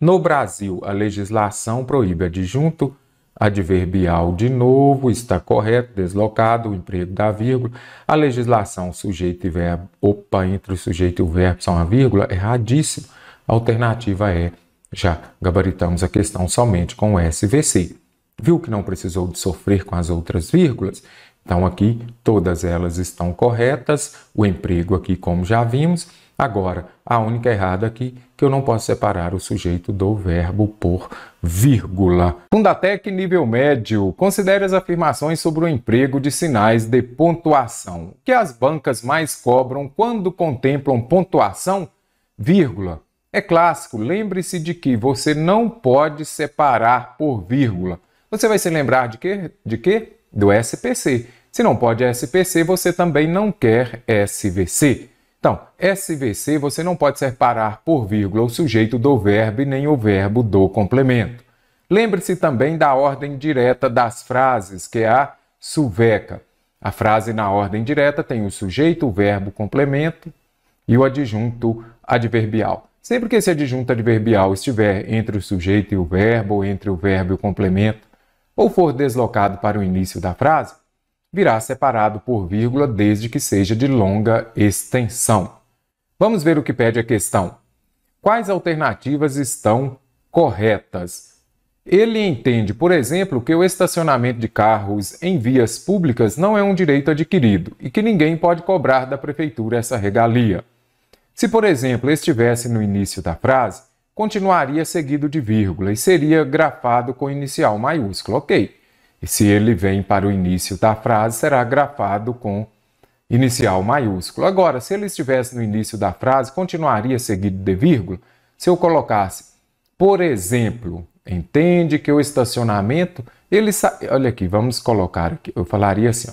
No Brasil, a legislação proíbe adjunto adverbial de novo, está correto, deslocado, o emprego da vírgula. A legislação sujeito e verbo, opa, entre o sujeito e o verbo são a vírgula, erradíssimo. A alternativa é, já gabaritamos a questão somente com o SVC. Viu que não precisou de sofrer com as outras vírgulas? Então, aqui todas elas estão corretas, o emprego aqui, como já vimos. Agora, a única errada aqui que eu não posso separar o sujeito do verbo por vírgula. Fundatec nível médio. Considere as afirmações sobre o emprego de sinais de pontuação. O que as bancas mais cobram quando contemplam pontuação? Vírgula. É clássico, lembre-se de que você não pode separar por vírgula. Você vai se lembrar de quê? De quê? Do SPC. Se não pode SPC, você também não quer SVC. Então, SVC você não pode separar por vírgula o sujeito do verbo e nem o verbo do complemento. Lembre-se também da ordem direta das frases, que é a suveca. A frase na ordem direta tem o sujeito, o verbo, complemento e o adjunto adverbial. Sempre que esse adjunto adverbial estiver entre o sujeito e o verbo, ou entre o verbo e o complemento, ou for deslocado para o início da frase, virá separado por vírgula desde que seja de longa extensão. Vamos ver o que pede a questão. Quais alternativas estão corretas? Ele entende, por exemplo, que o estacionamento de carros em vias públicas não é um direito adquirido e que ninguém pode cobrar da prefeitura essa regalia. Se, por exemplo, estivesse no início da frase, continuaria seguido de vírgula e seria grafado com inicial maiúsculo, ok. E se ele vem para o início da frase, será grafado com inicial maiúsculo. Agora, se ele estivesse no início da frase, continuaria seguido de vírgula? Se eu colocasse, por exemplo, entende que o estacionamento, ele sa... olha aqui, vamos colocar aqui, eu falaria assim, ó.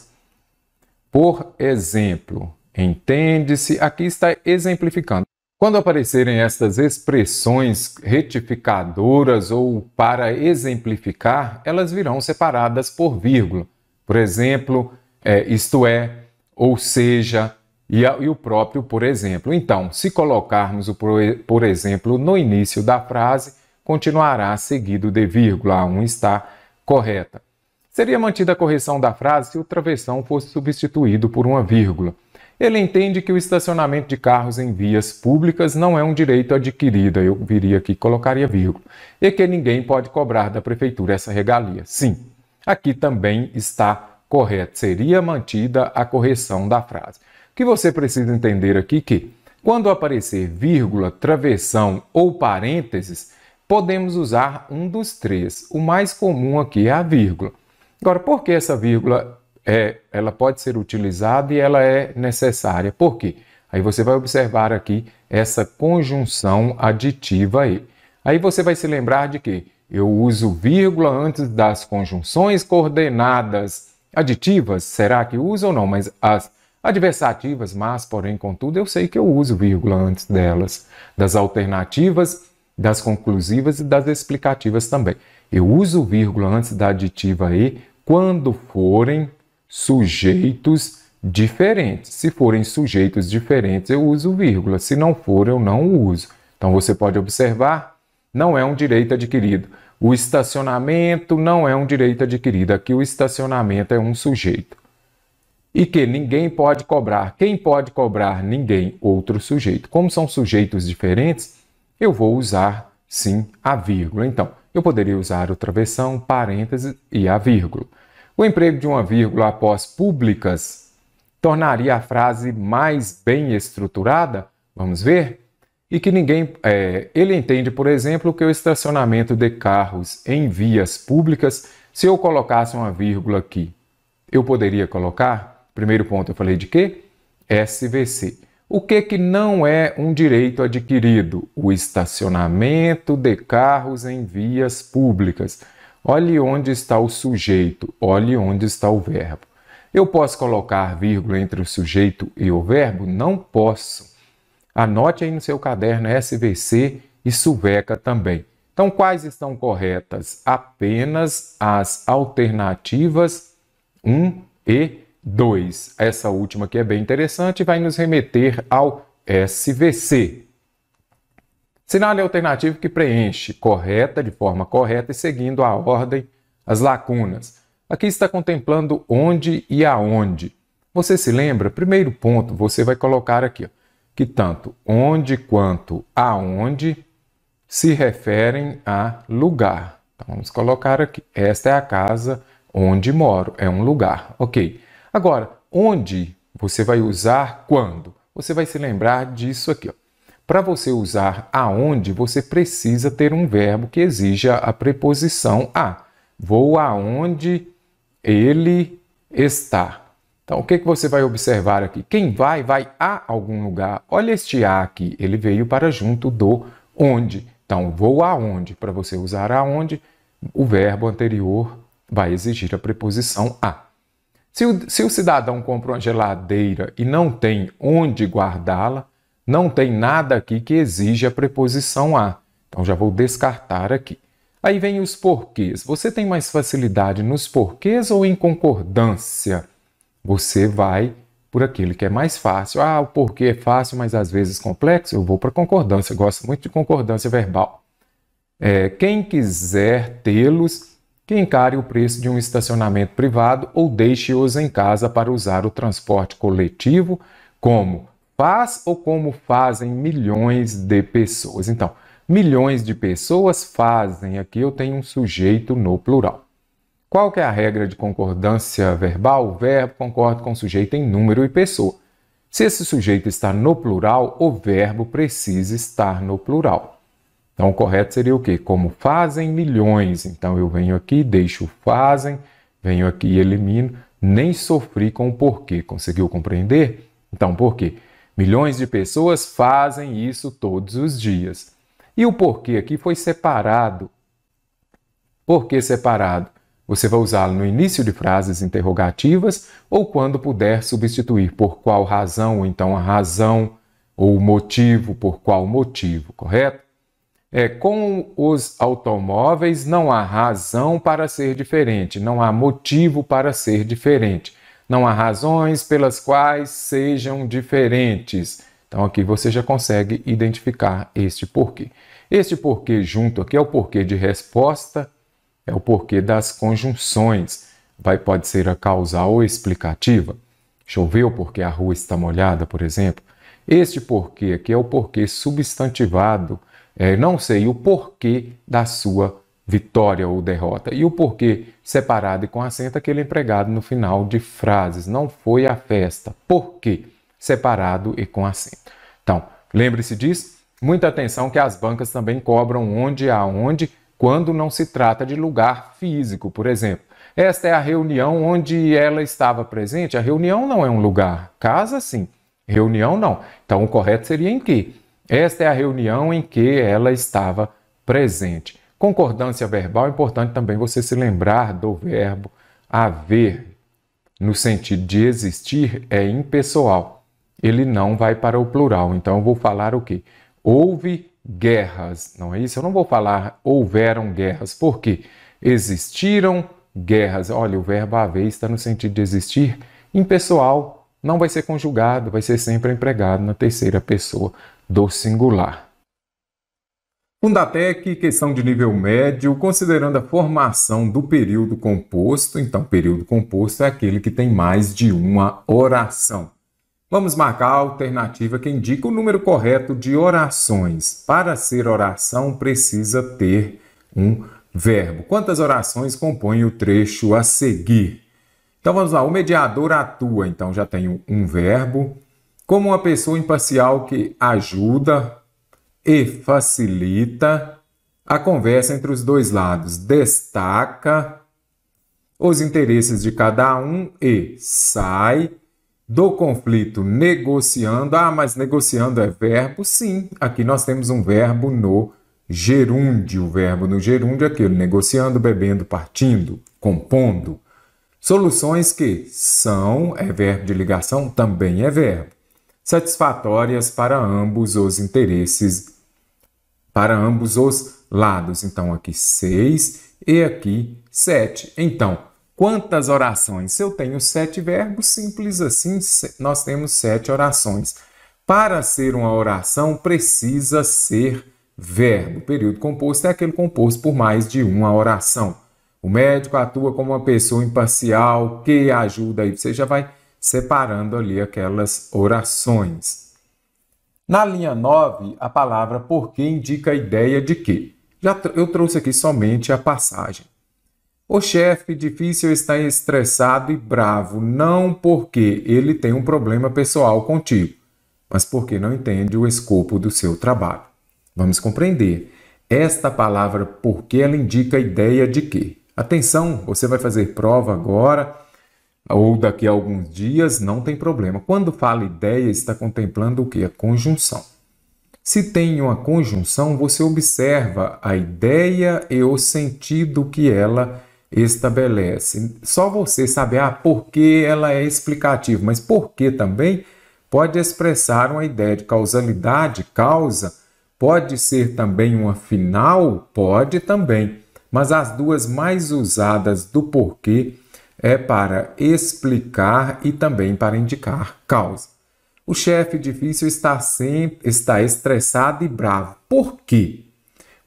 por exemplo, entende-se, aqui está exemplificando. Quando aparecerem estas expressões retificadoras ou para exemplificar, elas virão separadas por vírgula. Por exemplo, é, isto é, ou seja, e, a, e o próprio por exemplo. Então, se colocarmos o por, por exemplo no início da frase, continuará seguido de vírgula, a 1 um está correta. Seria mantida a correção da frase se o travessão fosse substituído por uma vírgula. Ele entende que o estacionamento de carros em vias públicas não é um direito adquirido, eu viria aqui colocaria vírgula, e que ninguém pode cobrar da prefeitura essa regalia. Sim, aqui também está correto, seria mantida a correção da frase. O que você precisa entender aqui que quando aparecer vírgula, travessão ou parênteses, podemos usar um dos três. O mais comum aqui é a vírgula. Agora, por que essa vírgula é, ela pode ser utilizada e ela é necessária. Por quê? Aí você vai observar aqui essa conjunção aditiva aí. Aí você vai se lembrar de que eu uso vírgula antes das conjunções coordenadas aditivas. Será que uso ou não? Mas as adversativas, mas, porém, contudo, eu sei que eu uso vírgula antes delas. Das alternativas, das conclusivas e das explicativas também. Eu uso vírgula antes da aditiva e quando forem sujeitos diferentes. Se forem sujeitos diferentes, eu uso vírgula. Se não for, eu não uso. Então você pode observar, não é um direito adquirido. O estacionamento não é um direito adquirido. Aqui o estacionamento é um sujeito. E que ninguém pode cobrar. Quem pode cobrar? Ninguém, outro sujeito. Como são sujeitos diferentes, eu vou usar sim a vírgula. Então, eu poderia usar o travessão, parênteses e a vírgula. O emprego de uma vírgula após públicas tornaria a frase mais bem estruturada? Vamos ver? E que ninguém. É, ele entende, por exemplo, que o estacionamento de carros em vias públicas, se eu colocasse uma vírgula aqui, eu poderia colocar? Primeiro ponto, eu falei de quê? SVC. O que, que não é um direito adquirido? O estacionamento de carros em vias públicas. Olhe onde está o sujeito, olhe onde está o verbo. Eu posso colocar vírgula entre o sujeito e o verbo? Não posso. Anote aí no seu caderno SVC e Suveca também. Então, quais estão corretas? Apenas as alternativas 1 e 2. Essa última que é bem interessante vai nos remeter ao SVC, Sinale alternativo que preenche correta, de forma correta e seguindo a ordem, as lacunas. Aqui está contemplando onde e aonde. Você se lembra? Primeiro ponto, você vai colocar aqui ó, que tanto onde quanto aonde se referem a lugar. Então vamos colocar aqui. Esta é a casa onde moro, é um lugar. Ok. Agora, onde você vai usar quando? Você vai se lembrar disso aqui. Ó. Para você usar aonde, você precisa ter um verbo que exija a preposição a. Vou aonde ele está. Então, o que, que você vai observar aqui? Quem vai, vai a algum lugar. Olha este a aqui, ele veio para junto do onde. Então, vou aonde. Para você usar aonde, o verbo anterior vai exigir a preposição a. Se o, se o cidadão compra uma geladeira e não tem onde guardá-la, não tem nada aqui que exige a preposição a. Então já vou descartar aqui. Aí vem os porquês. Você tem mais facilidade nos porquês ou em concordância? Você vai por aquele que é mais fácil. Ah, o porquê é fácil, mas às vezes complexo. Eu vou para concordância. Eu gosto muito de concordância verbal. É, quem quiser tê-los, que encare o preço de um estacionamento privado ou deixe-os em casa para usar o transporte coletivo, como faz ou como fazem milhões de pessoas. Então, milhões de pessoas fazem, aqui eu tenho um sujeito no plural. Qual que é a regra de concordância verbal? O verbo concorda com o sujeito em número e pessoa. Se esse sujeito está no plural, o verbo precisa estar no plural. Então, o correto seria o quê? Como fazem milhões. Então, eu venho aqui, deixo fazem, venho aqui e elimino. Nem sofri com o porquê. Conseguiu compreender? Então, por quê? Milhões de pessoas fazem isso todos os dias. E o porquê aqui foi separado. Por que separado? Você vai usá-lo no início de frases interrogativas ou quando puder substituir por qual razão, ou então a razão ou o motivo, por qual motivo, correto? É, com os automóveis não há razão para ser diferente, não há motivo para ser diferente. Não há razões pelas quais sejam diferentes. Então aqui você já consegue identificar este porquê. Este porquê junto aqui é o porquê de resposta, é o porquê das conjunções. Vai, pode ser a causal ou explicativa. Choveu porque a rua está molhada, por exemplo. Este porquê aqui é o porquê substantivado. É, não sei o porquê da sua vitória ou derrota. E o porquê separado e com acento, aquele empregado no final de frases. Não foi a festa. Por quê? Separado e com acento. Então, lembre-se disso. Muita atenção que as bancas também cobram onde aonde quando não se trata de lugar físico, por exemplo. Esta é a reunião onde ela estava presente. A reunião não é um lugar. Casa, sim. Reunião, não. Então, o correto seria em que? Esta é a reunião em que ela estava presente. Concordância verbal é importante também você se lembrar do verbo haver, no sentido de existir, é impessoal. Ele não vai para o plural. Então eu vou falar o quê? Houve guerras, não é isso? Eu não vou falar houveram guerras, porque existiram guerras. Olha, o verbo haver está no sentido de existir impessoal, não vai ser conjugado, vai ser sempre empregado na terceira pessoa do singular. Fundatec, questão de nível médio, considerando a formação do período composto. Então, período composto é aquele que tem mais de uma oração. Vamos marcar a alternativa que indica o número correto de orações. Para ser oração, precisa ter um verbo. Quantas orações compõem o trecho a seguir? Então vamos lá, o mediador atua, então já tenho um verbo. Como uma pessoa imparcial que ajuda, e facilita a conversa entre os dois lados, destaca os interesses de cada um e sai do conflito negociando. Ah, mas negociando é verbo? Sim, aqui nós temos um verbo no gerúndio. O verbo no gerúndio é aquele negociando, bebendo, partindo, compondo. Soluções que são, é verbo de ligação, também é verbo, satisfatórias para ambos os interesses para ambos os lados. Então, aqui 6 e aqui 7. Então, quantas orações? Se eu tenho sete verbos, simples assim, nós temos sete orações. Para ser uma oração, precisa ser verbo. O período composto é aquele composto por mais de uma oração. O médico atua como uma pessoa imparcial que ajuda aí. Você já vai separando ali aquelas orações. Na linha 9, a palavra porque indica a ideia de que. Já eu trouxe aqui somente a passagem. O chefe difícil está estressado e bravo, não porque ele tem um problema pessoal contigo, mas porque não entende o escopo do seu trabalho. Vamos compreender. Esta palavra porque ela indica a ideia de que. Atenção, você vai fazer prova agora ou daqui a alguns dias, não tem problema. Quando fala ideia, está contemplando o que? A conjunção. Se tem uma conjunção, você observa a ideia e o sentido que ela estabelece. Só você saber ah, por que ela é explicativa, mas por que também pode expressar uma ideia de causalidade, causa, pode ser também uma final, pode também, mas as duas mais usadas do porquê é para explicar e também para indicar causa. O chefe difícil está sempre está estressado e bravo. Por quê?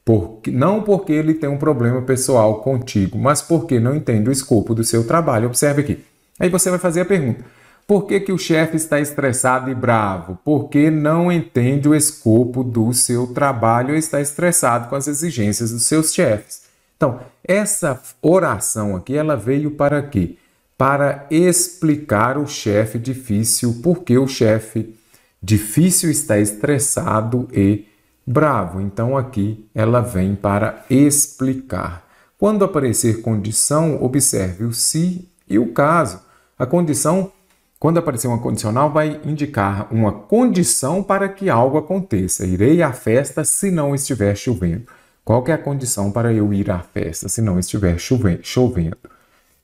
Porque, não porque ele tem um problema pessoal contigo, mas porque não entende o escopo do seu trabalho. Observe aqui. Aí você vai fazer a pergunta: por que, que o chefe está estressado e bravo? Porque não entende o escopo do seu trabalho e está estressado com as exigências dos seus chefes. Então, essa oração aqui, ela veio para quê? Para explicar o chefe difícil, porque o chefe difícil está estressado e bravo. Então, aqui ela vem para explicar. Quando aparecer condição, observe o se e o caso. A condição, quando aparecer uma condicional, vai indicar uma condição para que algo aconteça. Irei à festa se não estiver chovendo. Qual é a condição para eu ir à festa se não estiver chovendo?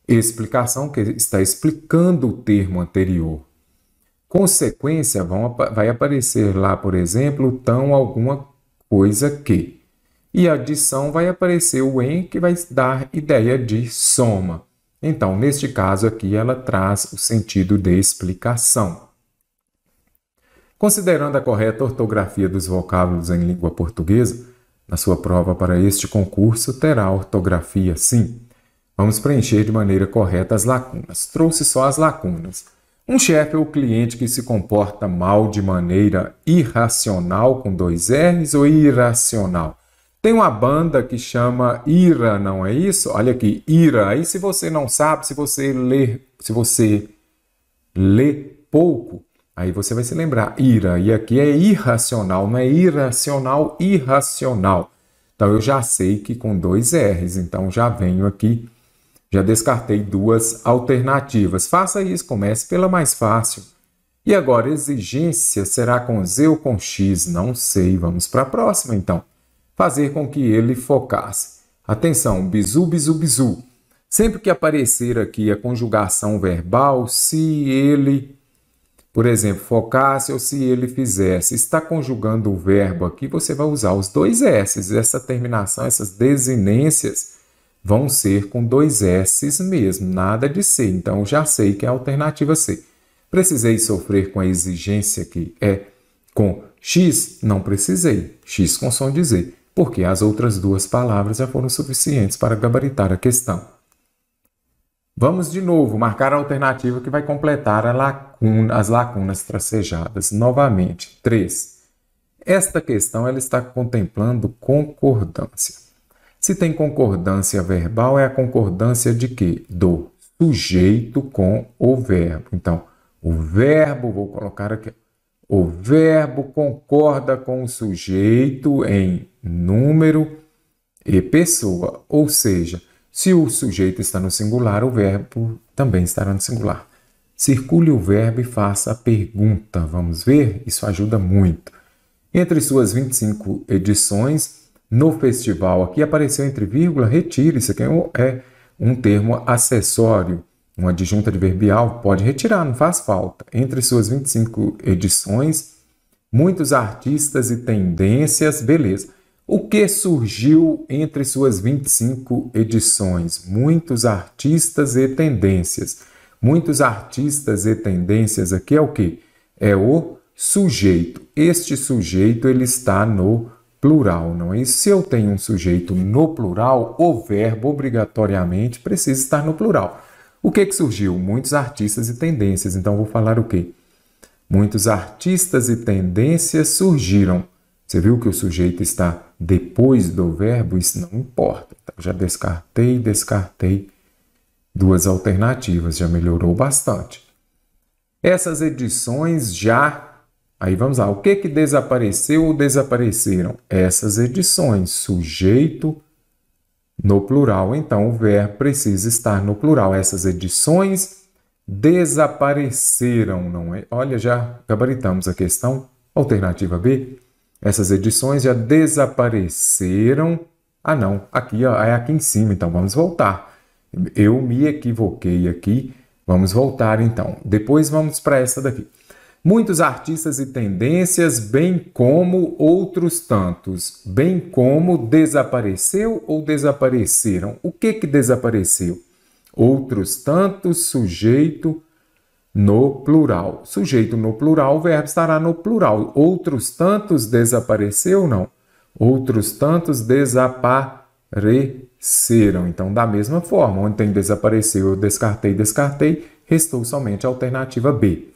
Explicação que está explicando o termo anterior. Consequência vão, vai aparecer lá, por exemplo, tão alguma coisa que. E adição vai aparecer o em que vai dar ideia de soma. Então, neste caso aqui, ela traz o sentido de explicação. Considerando a correta ortografia dos vocábulos em língua portuguesa, na sua prova para este concurso terá ortografia, sim. Vamos preencher de maneira correta as lacunas. Trouxe só as lacunas. Um chefe é o cliente que se comporta mal de maneira irracional, com dois R's, ou irracional. Tem uma banda que chama Ira, não é isso? Olha aqui, Ira. Aí se você não sabe, se você ler, se você lê pouco, Aí você vai se lembrar, ira, e aqui é irracional, não é irracional, irracional. Então eu já sei que com dois R's, então já venho aqui, já descartei duas alternativas. Faça isso, comece pela mais fácil. E agora, exigência será com Z ou com X? Não sei, vamos para a próxima então. Fazer com que ele focasse. Atenção, bizu, bizu, bizu. Sempre que aparecer aqui a conjugação verbal, se ele por exemplo, focasse ou se ele fizesse. Está conjugando o verbo aqui, você vai usar os dois S's. Essa terminação, essas desinências vão ser com dois S's mesmo, nada de C. Então, já sei que é a alternativa C. Precisei sofrer com a exigência que é com X? Não precisei. X com som de Z, porque as outras duas palavras já foram suficientes para gabaritar a questão. Vamos de novo marcar a alternativa que vai completar lacuna, as lacunas tracejadas. Novamente, 3. Esta questão ela está contemplando concordância. Se tem concordância verbal, é a concordância de quê? Do sujeito com o verbo. Então, o verbo, vou colocar aqui, o verbo concorda com o sujeito em número e pessoa, ou seja, se o sujeito está no singular, o verbo também estará no singular. Circule o verbo e faça a pergunta. Vamos ver? Isso ajuda muito. Entre suas 25 edições, no festival aqui apareceu entre vírgula, retire. Isso aqui é, é um termo acessório. Uma adjunta adverbial pode retirar, não faz falta. Entre suas 25 edições, muitos artistas e tendências, beleza. O que surgiu entre suas 25 edições? Muitos artistas e tendências. Muitos artistas e tendências aqui é o que? É o sujeito. Este sujeito ele está no plural, não é? E se eu tenho um sujeito no plural, o verbo obrigatoriamente precisa estar no plural. O que que surgiu? Muitos artistas e tendências. Então vou falar o quê? Muitos artistas e tendências surgiram você viu que o sujeito está depois do verbo? Isso não importa. Então, já descartei, descartei duas alternativas, já melhorou bastante. Essas edições já. Aí vamos lá. O que, que desapareceu ou desapareceram? Essas edições. Sujeito no plural. Então, o verbo precisa estar no plural. Essas edições desapareceram, não é? Olha, já gabaritamos a questão. Alternativa B. Essas edições já desapareceram. Ah, não, aqui ó, é aqui em cima, então vamos voltar. Eu me equivoquei aqui. Vamos voltar então. Depois vamos para essa daqui. Muitos artistas e tendências, bem como outros tantos, bem como desapareceu ou desapareceram. O que que desapareceu? Outros tantos, sujeito, no plural. Sujeito no plural, o verbo estará no plural. Outros tantos desapareceu, não? Outros tantos desapareceram. Então, da mesma forma, ontem desapareceu, eu descartei, descartei, restou somente a alternativa B.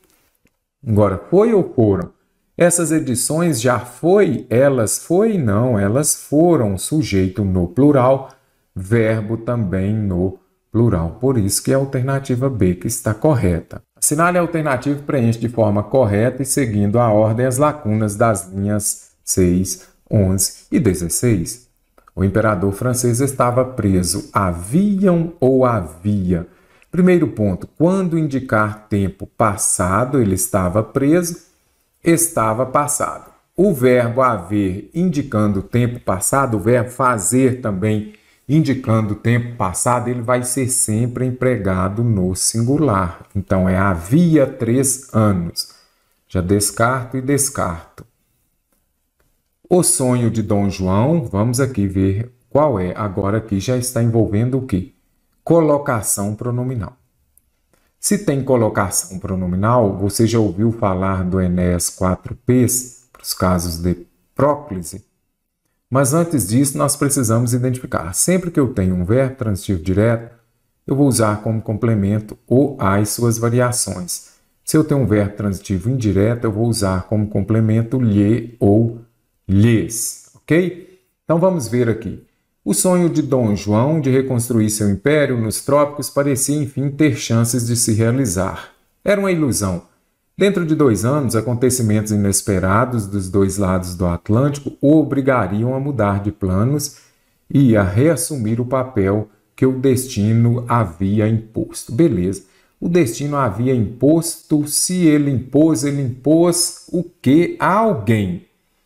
Agora, foi ou foram? Essas edições já foi, elas foi, não, elas foram, sujeito no plural, verbo também no plural. Por isso que é a alternativa B que está correta. Assinale a alternativa preenche de forma correta e seguindo a ordem as lacunas das linhas 6, 11 e 16. O imperador francês estava preso. Haviam ou havia? Primeiro ponto, quando indicar tempo passado, ele estava preso, estava passado. O verbo haver indicando tempo passado, o verbo fazer também indicando o tempo passado, ele vai ser sempre empregado no singular. Então, é havia três anos. Já descarto e descarto. O sonho de Dom João, vamos aqui ver qual é. Agora aqui já está envolvendo o quê? Colocação pronominal. Se tem colocação pronominal, você já ouviu falar do Enéas 4Ps, para os casos de próclise? Mas antes disso, nós precisamos identificar. Sempre que eu tenho um verbo transitivo direto, eu vou usar como complemento o as suas variações. Se eu tenho um verbo transitivo indireto, eu vou usar como complemento lhe ou lhes, ok? Então vamos ver aqui. O sonho de Dom João de reconstruir seu império nos trópicos parecia, enfim, ter chances de se realizar. Era uma ilusão. Dentro de dois anos, acontecimentos inesperados dos dois lados do Atlântico o obrigariam a mudar de planos e a reassumir o papel que o destino havia imposto. Beleza. O destino havia imposto, se ele impôs, ele impôs o que a alguém.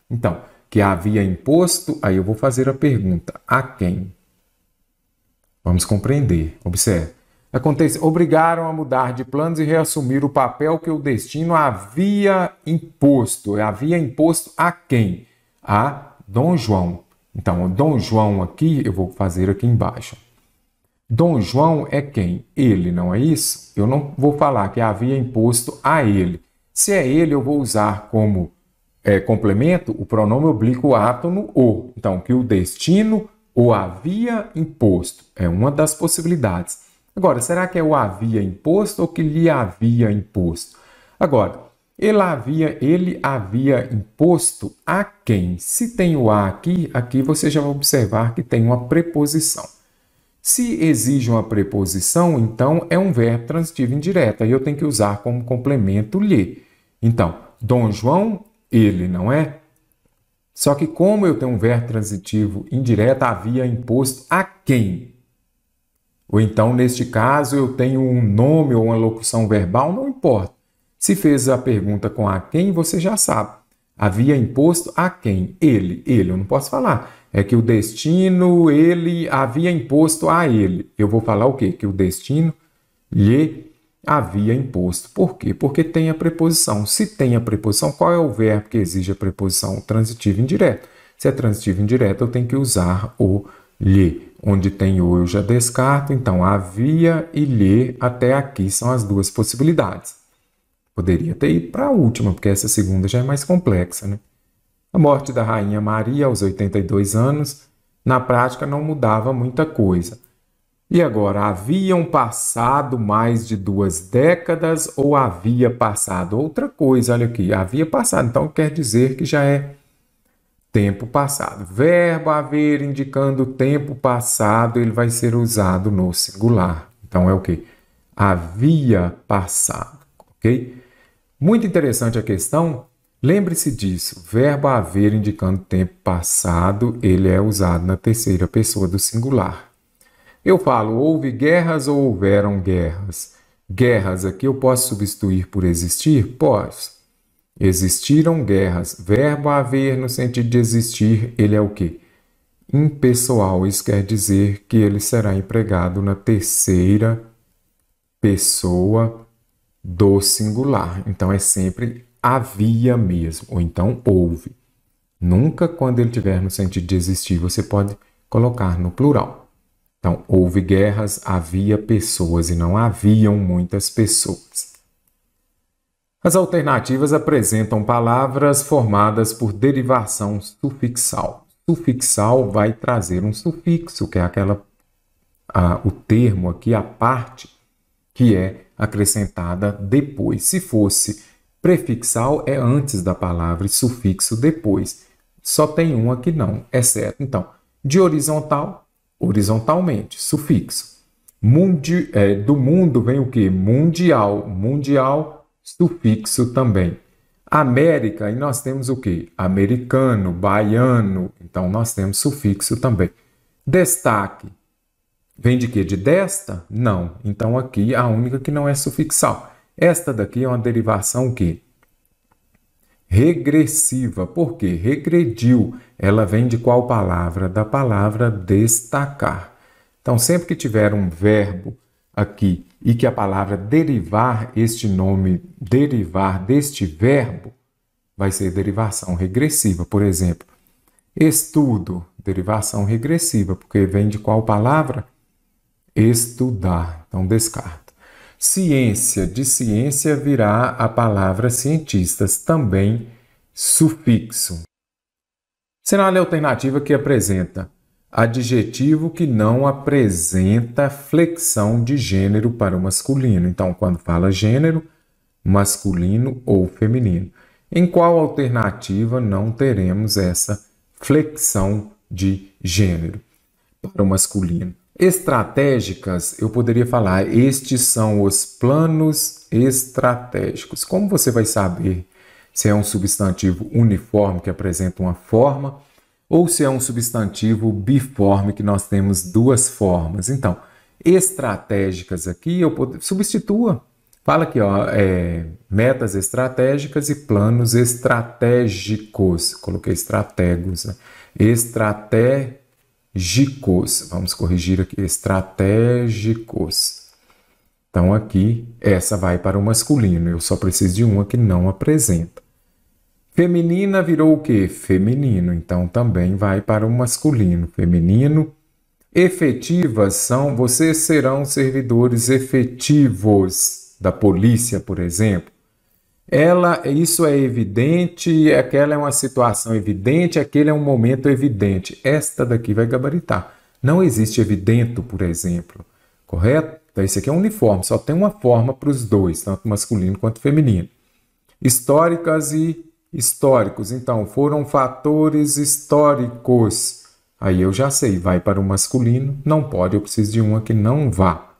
Então, que havia imposto, aí eu vou fazer a pergunta: a quem? Vamos compreender. Observe. Aconte... obrigaram a mudar de planos e reassumir o papel que o destino havia imposto. Havia imposto a quem? A Dom João. Então, Dom João aqui, eu vou fazer aqui embaixo. Dom João é quem? Ele, não é isso? Eu não vou falar que havia imposto a ele. Se é ele, eu vou usar como é, complemento o pronome oblíquo átono o. Então, que o destino o havia imposto. É uma das possibilidades. Agora, será que é o havia imposto ou que lhe havia imposto? Agora, ele havia, ele havia imposto a quem? Se tem o a aqui, aqui você já vai observar que tem uma preposição. Se exige uma preposição, então é um verbo transitivo indireto, aí eu tenho que usar como complemento lhe. Então, Dom João, ele, não é? Só que como eu tenho um verbo transitivo indireto, havia imposto a quem? Ou então, neste caso, eu tenho um nome ou uma locução verbal, não importa. Se fez a pergunta com a quem, você já sabe. Havia imposto a quem? Ele. Ele, eu não posso falar. É que o destino, ele havia imposto a ele. Eu vou falar o quê? Que o destino lhe havia imposto. Por quê? Porque tem a preposição. Se tem a preposição, qual é o verbo que exige a preposição? O transitivo indireto. Se é transitivo indireto, eu tenho que usar o lhe. Onde tem o eu já descarto, então havia e lhe até aqui são as duas possibilidades. Poderia ter ido para a última, porque essa segunda já é mais complexa. Né? A morte da rainha Maria aos 82 anos, na prática, não mudava muita coisa. E agora, haviam passado mais de duas décadas ou havia passado outra coisa? Olha aqui, havia passado, então quer dizer que já é tempo passado. Verbo haver indicando tempo passado, ele vai ser usado no singular. Então é o que? Havia passado, ok? Muito interessante a questão. Lembre-se disso. Verbo haver indicando tempo passado, ele é usado na terceira pessoa do singular. Eu falo houve guerras ou houveram guerras. Guerras aqui eu posso substituir por existir? Posso. Existiram guerras. Verbo haver no sentido de existir, ele é o quê? Impessoal. Isso quer dizer que ele será empregado na terceira pessoa do singular. Então é sempre havia mesmo, ou então houve. Nunca quando ele tiver no sentido de existir, você pode colocar no plural. Então, houve guerras, havia pessoas e não haviam muitas pessoas. As alternativas apresentam palavras formadas por derivação sufixal. Sufixal vai trazer um sufixo, que é aquela a, o termo aqui, a parte que é acrescentada depois. Se fosse prefixal, é antes da palavra e sufixo depois. Só tem um aqui não, É certo? Então, de horizontal, horizontalmente, sufixo. Mundi, é, do mundo vem o que? Mundial. Mundial sufixo também. América, e nós temos o que? Americano, baiano, então nós temos sufixo também. Destaque, vem de quê? De desta? Não. Então aqui a única que não é sufixal. Esta daqui é uma derivação que regressiva, porque regrediu. Ela vem de qual palavra? Da palavra destacar. Então sempre que tiver um verbo aqui e que a palavra derivar este nome, derivar deste verbo, vai ser derivação regressiva. Por exemplo, estudo, derivação regressiva, porque vem de qual palavra? Estudar. Então, descarto. Ciência, de ciência virá a palavra cientistas, também sufixo. Sinal a alternativa que apresenta adjetivo que não apresenta flexão de gênero para o masculino. Então, quando fala gênero, masculino ou feminino. Em qual alternativa não teremos essa flexão de gênero para o masculino? Estratégicas, eu poderia falar, estes são os planos estratégicos. Como você vai saber se é um substantivo uniforme que apresenta uma forma? ou se é um substantivo biforme que nós temos duas formas. Então, estratégicas aqui, eu pod... substitua. Fala aqui, ó, é, metas estratégicas e planos estratégicos. Coloquei estrategos, né? estratégicos. Vamos corrigir aqui, estratégicos. Então aqui essa vai para o masculino. Eu só preciso de uma que não apresenta. Feminina virou o quê? Feminino. Então também vai para o masculino. Feminino. Efetivas são, vocês serão servidores efetivos da polícia, por exemplo. Ela, isso é evidente, aquela é uma situação evidente, aquele é um momento evidente. Esta daqui vai gabaritar. Não existe evidente, por exemplo. Correto? Então, isso aqui é um uniforme, só tem uma forma para os dois, tanto masculino quanto feminino. Históricas e históricos. Então, foram fatores históricos. Aí eu já sei, vai para o masculino, não pode, eu preciso de uma que não vá.